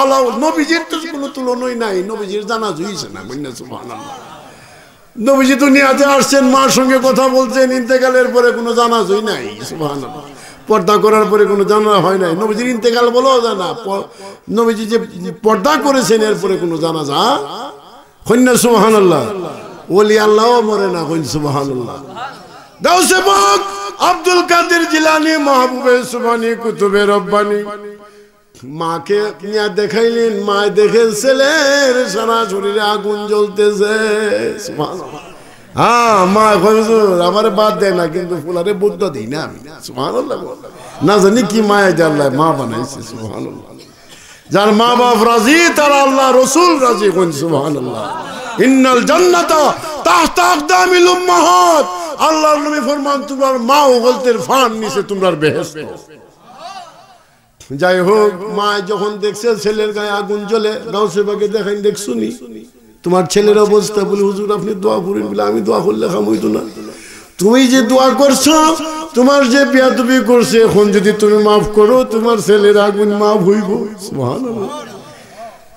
আল্লাহ নবীজির তো কোনো তুলনই নাই নবীজির জানা জুইছে না কন্যা সুবহানাল্লাহ নবীজি দুনিয়াতে আসছেন মার সঙ্গে কথা বলছেন ইন্তেকালের পরে কোনো জানা জুই নাই সুবহানাল্লাহ পর্দা করার পরে কোনো জানা হয় নাই নবীজির ইন্তেকাল বলো জানা নবীজি যে পর্দা করেছেন এরপরে কোনো জানা যা কন্যা আল্লাহ ওলি আল্লাহও মরে না কইল সুবহানাল্লাহ গাউসে পাক আব্দুল কাদের জিলানি মাহবুবে সুবানি কুতুবে রব্বানি মাকে মিয়া দেখাইলেন মা দেখে ছেলের সারা শরীরে আগুন জ্বলতেছে হ্যাঁ মা হুজুর আমার বাদ দেয় না কিন্তু ফুলারে বুদ্ধ দিই না আমি সুবহানাল্লাহ না জানি কি মায়া জানলায় মা বানাইছে সুবহানাল্লাহ যার মা বাপ রাজি তারা আল্লাহ রসুল রাজি কইন সুবহানাল্লাহ ইন্নাল উম্মাহাত আল্লাহর নবী ফরমান তোমার মা ফান তোমার বেহেশত যাই হোক মা যখন দেখছে ছেলের গায়ে আগুন জ্বলে গাউসে বাগে দেখাই দেখছুনি তোমার ছেলের অবস্থা বলে হুজুর আপনি দোয়া করেন বলে আমি দোয়া করলে খামই তো না তুমি যে দোয়া করছো তোমার যে বিয়া করছে এখন যদি তুমি মাফ করো তোমার ছেলের আগুন মাফ হইব ভালো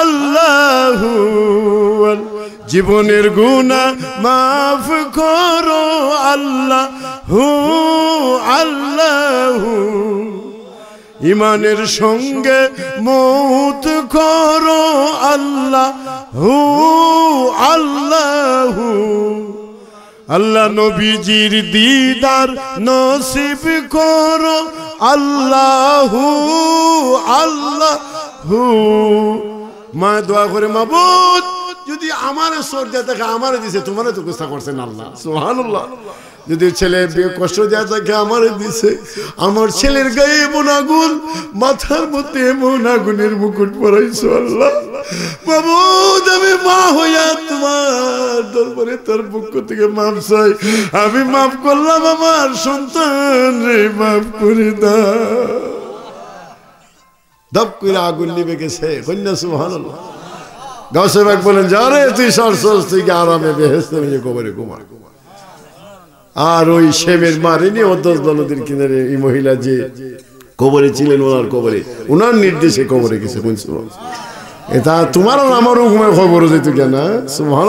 আল্লাহ জীবনের গুণা মাফ করো আল্লাহ হু আল্লাহ ইমানের সঙ্গে মৌত করো আল্লাহ হু আল্লাহ আল্লাহ নবীজির দিদার নসিব করো আল্লাহ হু মা দোয়া করে মাবুদ যদি আমার সর্দিয়া থাকে আমার দিছে তোমার তো গুস্তা করছেন আল্লাহ সোহানুল্লাহ যদি ছেলে কষ্ট দেওয়া থাকে আমারে দিছে আমার ছেলের গায়ে এমন আগুন মাথার মধ্যে এমন আগুনের মুকুট পরাইছো আল্লাহ বাবু আমি মা হইয়া তোমার দরবারে তার পক্ষ থেকে মাফ চাই আমি মাফ করলাম আমার সন্তান রে মাফ করে দাও দপ করে আগুন নিবে গেছে কন্যা সুহান গাছেব এক বলেন জানে তুই সরসস তুই আরামে বেহেস্তে নিয়ে গোবরে ঘুমা আর ওই শেমের মারেনি অদস নদীর কিনারে এই মহিলা যে কবরে ছিলেন ওনার কবরে ওনার নির্দেশে কবরে গেছে এটা তোমার আমার খবর যেত কেনা সুহান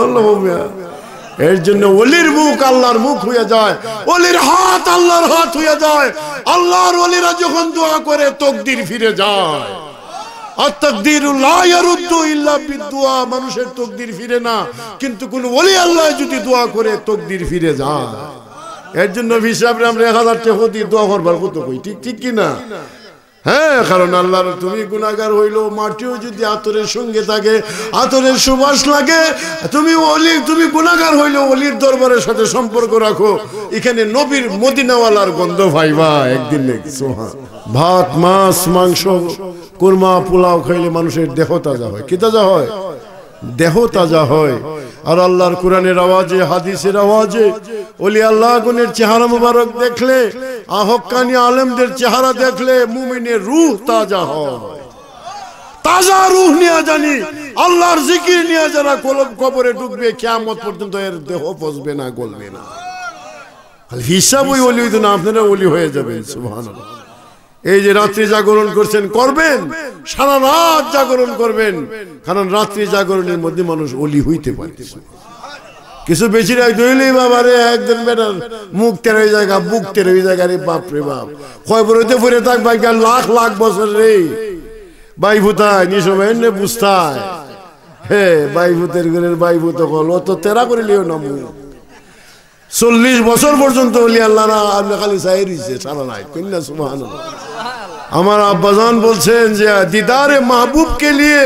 এর জন্য অলির মুখ আল্লাহর মুখ হয়ে যায় অলির হাত আল্লাহর হাত হয়ে যায় আল্লাহর অলিরা যখন দোয়া করে তকদির ফিরে যায় মানুষের ফিরে না কিন্তু আল্লাহ যদি দোয়া করে তকদির ফিরে এর জন্য আমরা এক হাজার দোয়া ঠিক ঠিক কিনা হ্যাঁ কারণ আল্লাহর তুমি গুণাগার হইলো মাটিও যদি আতরের সঙ্গে থাকে আতরের সুবাস লাগে তুমি অলি তুমি গুণাগার হইলো অলির দরবারের সাথে সম্পর্ক রাখো এখানে নবীর মদিনাওয়ালার গন্ধ ভাইবা একদিন ভাত মাছ মাংস কুরমা পোলাও খাইলে মানুষের দেহ তাজা হয় কি তাজা হয় দেহ তাজা হয় আর আল্লাহর কোরআনের আওয়াজে হাদিসের আওয়াজে ওলি আল্লাহ গুনের চেহারা মুবারক দেখলে আহকানি আলমদের চেহারা দেখলে মুমিনের রুহ তাজা হয় তাজা রুহ নিয়ে জানি আল্লাহর জিকির নিয়ে যারা কলম কবরে ডুববে কেমত পর্যন্ত এর দেহ পচবে না গলবে না হিসাব ওই অলি হইতো না আপনারা অলি হয়ে যাবে সুহান এই যে রাত্রি জাগরণ করছেন করবেন সারা রাত জাগরণ করবেন কারণ রাত্রি জাগরণের মধ্যে মানুষ অলি হইতে পারে কিছু বেশি রাখ ধরলেই বাবা রে একজন বেটার মুখ তের হয়ে জায়গা বুক তের হয়ে জায়গা রে বাপ রে বাপ কয় বড়তে ফুরে থাক ভাই লাখ লাখ বছর রে ভাই ভূতায় নিসব এনে বুঝতায় হে ভাই ভূতের ঘরের ভাই ভূত হল অত তেরা করে লিও না মুখ চল্লিশ বছর পর্যন্ত হলি আল্লাহ আপনি খালি চাই দিছে সারা নাই কন্যা সুবাহ আমার আব্বাজান বলছেন যে দিদারে মাহবুবকে নিয়ে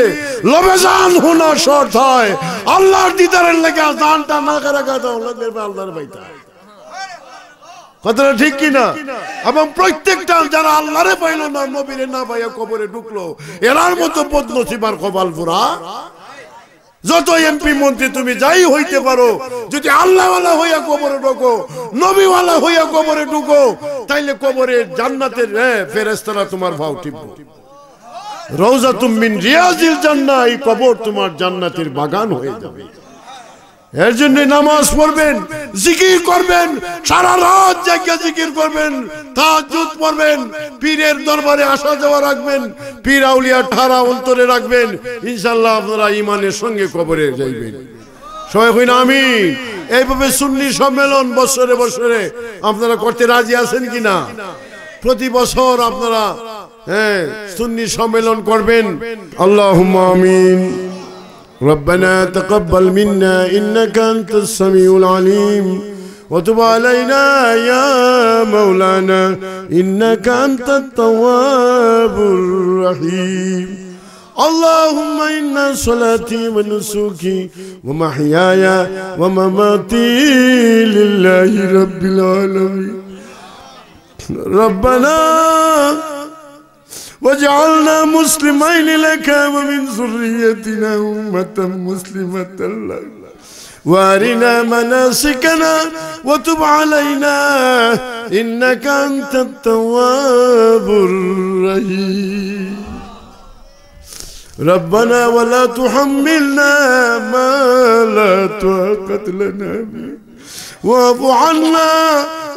লবেজান হোনা শর্ত হয় আল্লাহর দিদারের লেগে জানটা না করা কথা আল্লাহর বাইতা কথাটা ঠিক কিনা এবং প্রত্যেকটা যারা আল্লাহরে পাইল না নবীরে না পাইয়া কবরে ঢুকলো এরার মতো পদ্মসীমার কপাল পুরা যত এমপি মন্ত্রী তুমি যাই হইতে পারো যদি আল্লাহওয়ালা হইয়া কবরে ঢোকো নবীওয়ালা হইয়া কবরে ঢুকো তাইলে কবরে জান্নাতের ফেরেস্তারা তোমার ভাও টিপব রওজা তুমিন রিয়াজিল জান্না এই কবর তোমার জান্নাতের বাগান হয়ে যাবে এর জন্য নামাজ পড়বেন জিকির করবেন সারা রাত জায়গা জিকির করবেন তাহাজুদ পড়বেন পীরের দরবারে আসা যাওয়া রাখবেন পীর আউলিয়া ঠারা অন্তরে রাখবেন ইনশাল্লাহ আপনারা ইমানের সঙ্গে কবরে যাইবেন সবাই হইন আমি এইভাবে সুন্নি সম্মেলন বছরে বছরে আপনারা করতে রাজি আছেন কিনা প্রতি বছর আপনারা হ্যাঁ সুন্নি সম্মেলন করবেন আল্লাহ আমিন ربنا تقبل منا إنك أنت السميع العليم وتب علينا يا مولانا إنك أنت التواب الرحيم اللهم إن صلاتي ونسكي ومحياي ومماتي لله رب العالمين ربنا واجعلنا مسلمين لك ومن ذريتنا أمة مسلمة لك وارنا مناسكنا وتب علينا إنك أنت التواب الرحيم ربنا ولا تحملنا ما لا طاقة لنا به واعف عنا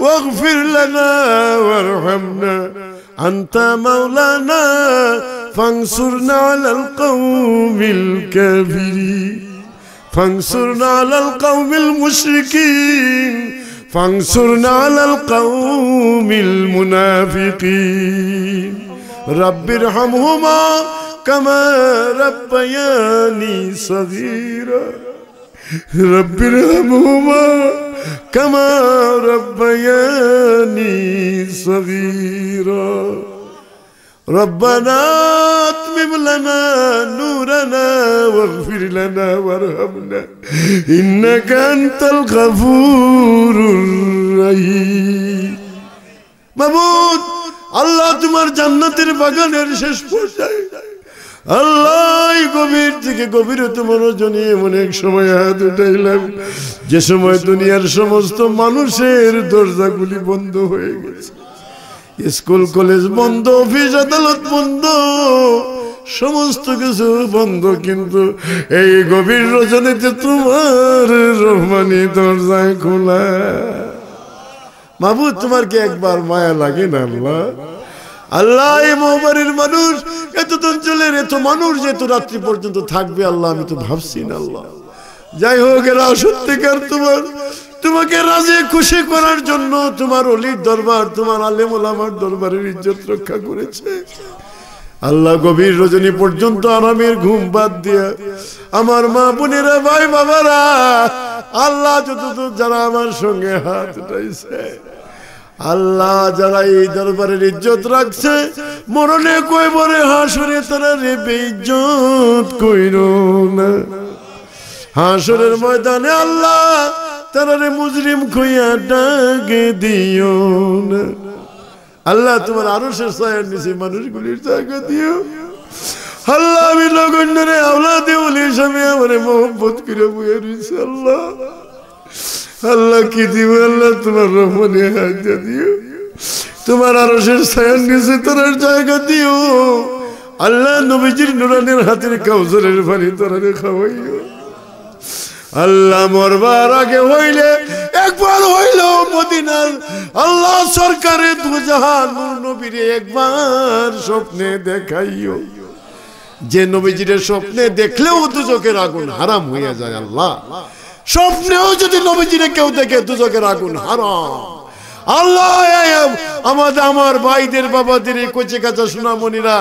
واغفر لنا وارحمنا أنت مولانا فانصرنا على القوم الكافرين فانصرنا على القوم المشركين فانصرنا على القوم المنافقين رب ارحمهما كما ربياني صغيرا رب ارحمهما كما ربياني صغيرا ربنا اتمم لنا نورنا واغفر لنا وارحمنا انك انت الغفور الرحيم মাবুদ الله তোমার জান্নাতের বাগানের শেষ আল্লাহ গভীর থেকে গভীরতম রজনী এমন সময় হাত উঠাইলাম যে সময় দুনিয়ার সমস্ত মানুষের দরজাগুলি বন্ধ হয়ে গেছে স্কুল কলেজ বন্ধ অফিস আদালত বন্ধ সমস্ত কিছু বন্ধ কিন্তু এই গভীর রচনীতে তোমার রহমানি দরজায় খোলা মাবু তোমার কি একবার মায়া লাগে না আল্লাহ আল্লাহ মহামারীর মানুষ এত অঞ্চলের এত মানুষ যে তো রাত্রি পর্যন্ত থাকবে আল্লাহ আমি তো ভাবছি না আল্লাহ যাই হোক এরা সত্যিকার তোমার তোমাকে রাজে খুশি করার জন্য তোমার অলির দরবার তোমার আলেমুল আমার দরবারের ইজ্জত রক্ষা করেছে আল্লাহ গভীর রজনী পর্যন্ত আরামের ঘুম বাদ দিয়ে আমার মা বোনেরা ভাই বাবারা আল্লাহ যত যারা আমার সঙ্গে হাত উঠাইছে আল্লাহ যারা এই দরবারের ইজ্জত রাখছে মরণে কই বলে হাসরে তারা রে বেইজ্জত কইর না হাসরের ময়দানে আল্লাহ তারা রে মুজরিম খুইয়া ডাকে দিও না আল্লাহ তোমার আরো সে সায়ের নিচে মানুষগুলির জায়গা দিও আল্লাহ আমি নগণ্যরে আল্লাহ দেউলি স্বামী আমার মোহাম্মত কিরে বুয়ে আল্লাহ আল্লাহ কি দিব আল্লাহ তোমার রহমানি হাজা দিও তোমার আরশের সায়ান নিচে তোরার জায়গা দিও আল্লাহ নবীজির নুরানের হাতের কাউজরের পানি তোরারে খাওয়াইও আল্লাহ মরবার আগে হইলে একবার হইল মদিনার আল্লাহ সরকারে দুজাহান নবীরে একবার স্বপ্নে দেখাইও যে নবীজির স্বপ্নে দেখলেও চোখের আগুন হারাম হইয়া যায় আল্লাহ স্বপ্নেও যদি নবীজিরে কেউ দেখে দুজকের আগুন হারাম আল্লাহ আমাদের আমার ভাইদের বাবাদের এই কচি কাঁচা সোনামণিরা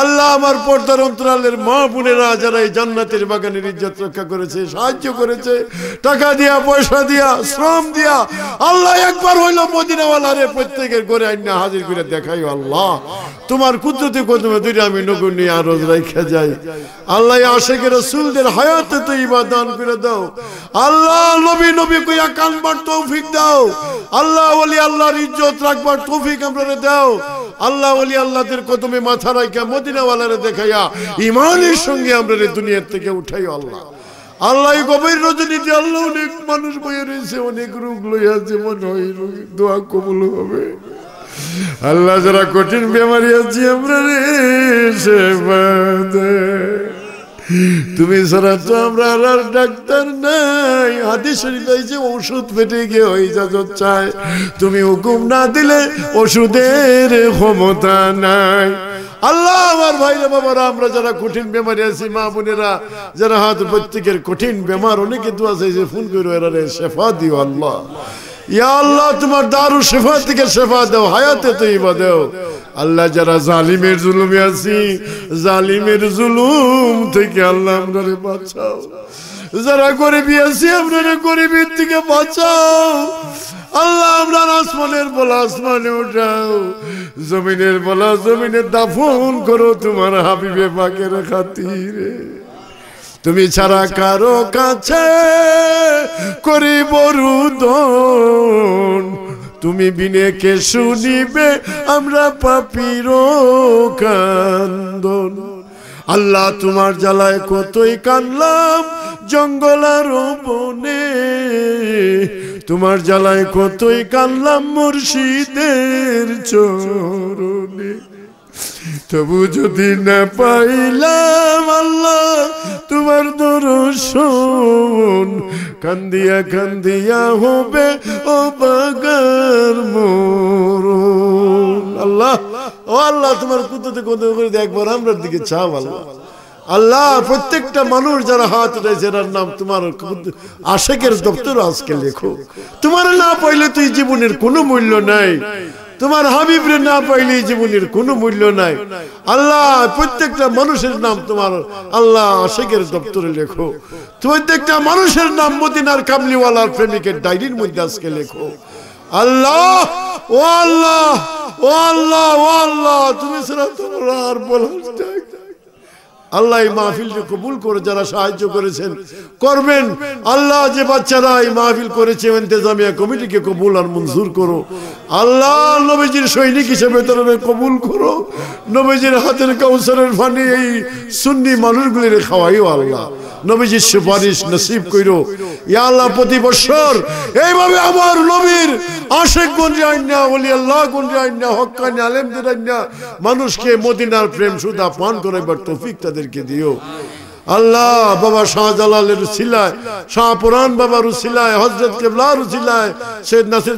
আল্লাহ আমার পর্দার অন্তরালের মা বোনেরা যারা এই জান্নাতের বাগানের ইজ্জত রক্ষা করেছে সাহায্য করেছে টাকা দিয়া পয়সা দিয়া শ্রম দিয়া আল্লাহ একবার হইল মদিনাওয়ালারে প্রত্যেকের ঘরে আইনা হাজির করে দেখাই আল্লাহ তোমার কুদরতি কদমে দূরে আমি নগুন নিয়ে আরজ রাখা যাই আল্লাহ আশেখের সুলদের হায়াতে তো ইবা দান করে দাও আল্লাহ নবী নবী কইয়া কানবার তৌফিক দাও আল্লাহ বলি আল্লাহর ইজ্জত রাখবার তৌফিক আপনারা দাও আল্লাহ অলি আল্লাহদের কদমে মাথা রাখা মদিনাওয়ালারে দেখাইয়া ইমানের সঙ্গে আমরা দুনিয়ার থেকে উঠাই আল্লাহ আল্লাহ গভীর রজনীতে আল্লাহ অনেক মানুষ বয়ে রয়েছে অনেক রোগ লইয়াছে জীবন হয় দোয়া কবুল হবে আল্লাহ যারা কঠিন বেমারি আছি আমরা রে সে তুমি ছাড়া তো আমরা আর ডাক্তার নাই হাতি শরীফে যে ওষুধ পেটে গিয়ে হয়ে যাজত চায় তুমি হুকুম না দিলে ওষুধের ক্ষমতা নাই আল্লাহ আমার ভাইরা বাবারা আমরা যারা কঠিন বেমারি আছি মা বোনেরা যারা হাত প্রত্যেকের কঠিন বেমার অনেকে দোয়া চাইছে ফোন করে এরা রে শেফা দিও আল্লাহ ইয়া আল্লাহ তোমার দারু শেফা থেকে শেফা দেও হায়াতে তো ইবা দেও আল্লাহ যারা জালিমের জুলুমে আছি জালিমের জুলুম থেকে আল্লাহ আপনারে বাঁচাও যারা গরিবি আছি আপনারা গরিবের থেকে বাঁচাও আল্লাহ আমরা আসমানের বলা আসমানে উঠাও জমিনের বলা জমিনে দাফন করো তোমার হাবিবে পাকের খাতিরে তুমি ছাড়া কারো কাছে করি বরুদন তুমি বিনে কে শুনিবে আমরা পাপির কান্দন আল্লাহ তোমার জ্বালায় কতই কানলাম জঙ্গল আর বনে তোমার জ্বালায় কতই কান্দলাম মুর্শিদের চরণে তবু যদি না পাইলাম আল্লাহ তোমার দর্শন কান্দিয়া কান্দিয়া হবে ও বাগার মরুন আল্লাহ ও আল্লাহ তোমার কুদরতে কত করে একবার আমরার দিকে চাও আল্লাহ আল্লাহ প্রত্যেকটা মানুষ যারা হাত উঠেছে এটার নাম তোমার আশেকের দপ্তর আজকে লেখো তোমার না পাইলে তুই জীবনের কোনো মূল্য নাই তোমার হাবিবের না পাইলে জীবনের কোনো মূল্য নাই আল্লাহ প্রত্যেকটা মানুষের নাম তোমার আল্লাহ আশেকের দপ্তরে লেখো প্রত্যেকটা মানুষের নাম মদিনার কামলিওয়ালার প্রেমিকের ডায়েরির মধ্যে আজকে লেখো আল্লাহ ও আল্লাহ ও আল্লাহ ও আল্লাহ তুমি সেটা তোমার আর বলার আল্লাহ এই মাহফিলকে কবুল করে যারা সাহায্য করেছেন করবেন আল্লাহ যে বাচ্চারা এই মাহফিল করেছে ইন্তেজামিয়া কমিটিকে কবুল আর মঞ্জুর করো আল্লাহ নবীজির সৈনিক হিসেবে তারা কবুল করো নবীজির হাতের কাউসারের ফানি এই সুন্নি মানুষগুলির খাওয়াইও আল্লাহ নবীজির সুপারিশ নসিব কইরো ইয়া আল্লাহ প্রতি বছর এইভাবে আমার নবীর আশেক গঞ্জে আইনা বলি আল্লাহ গঞ্জে আইনা হকানি আলেমদের আইনা মানুষকে মদিনার প্রেম সুদা পান করাইবার তৌফিক তাদেরকে দিও আল্লাহ বাবা শাহজালালের উসিলায় পুরান বাবার উসিলায় হজরত কেবলার উসিলায় শেখ নাসির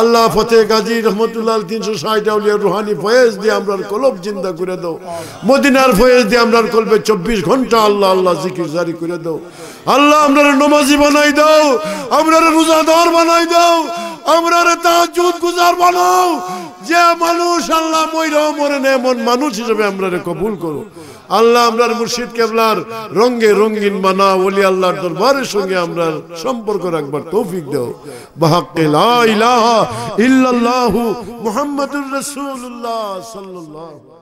আল্লাহ ফতে গাজী রহমতুল্লাহ তিনশো ষাট আউলিয়া রুহানি ফয়েজ দিয়ে আমরা কলব জিন্দা করে দাও মদিনার ফয়েজ দিয়ে আমরা কলবে চব্বিশ ঘন্টা আল্লাহ আল্লাহ জিকির জারি করে দাও আল্লাহ আমরা নমাজি বানাই দাও আমরা রোজাদার বানাই দাও আমরা তাহাজুদ গুজার বানাও যে মানুষ আল্লাহ মইরা মরে এমন মানুষ হিসেবে আমরা কবুল করো আল্লাহ আমরার মুর্শিদ কেবলার রঙ্গে রঙ্গিন বানা ওলি আল্লাহর দরবারের সঙ্গে আমরা সম্পর্ক রাখবার তৌফিক দেও বাহাক্কে লা ইলাহা ইল্লাল্লাহু মুহাম্মাদুর রাসূলুল্লাহ সাল্লাল্লাহু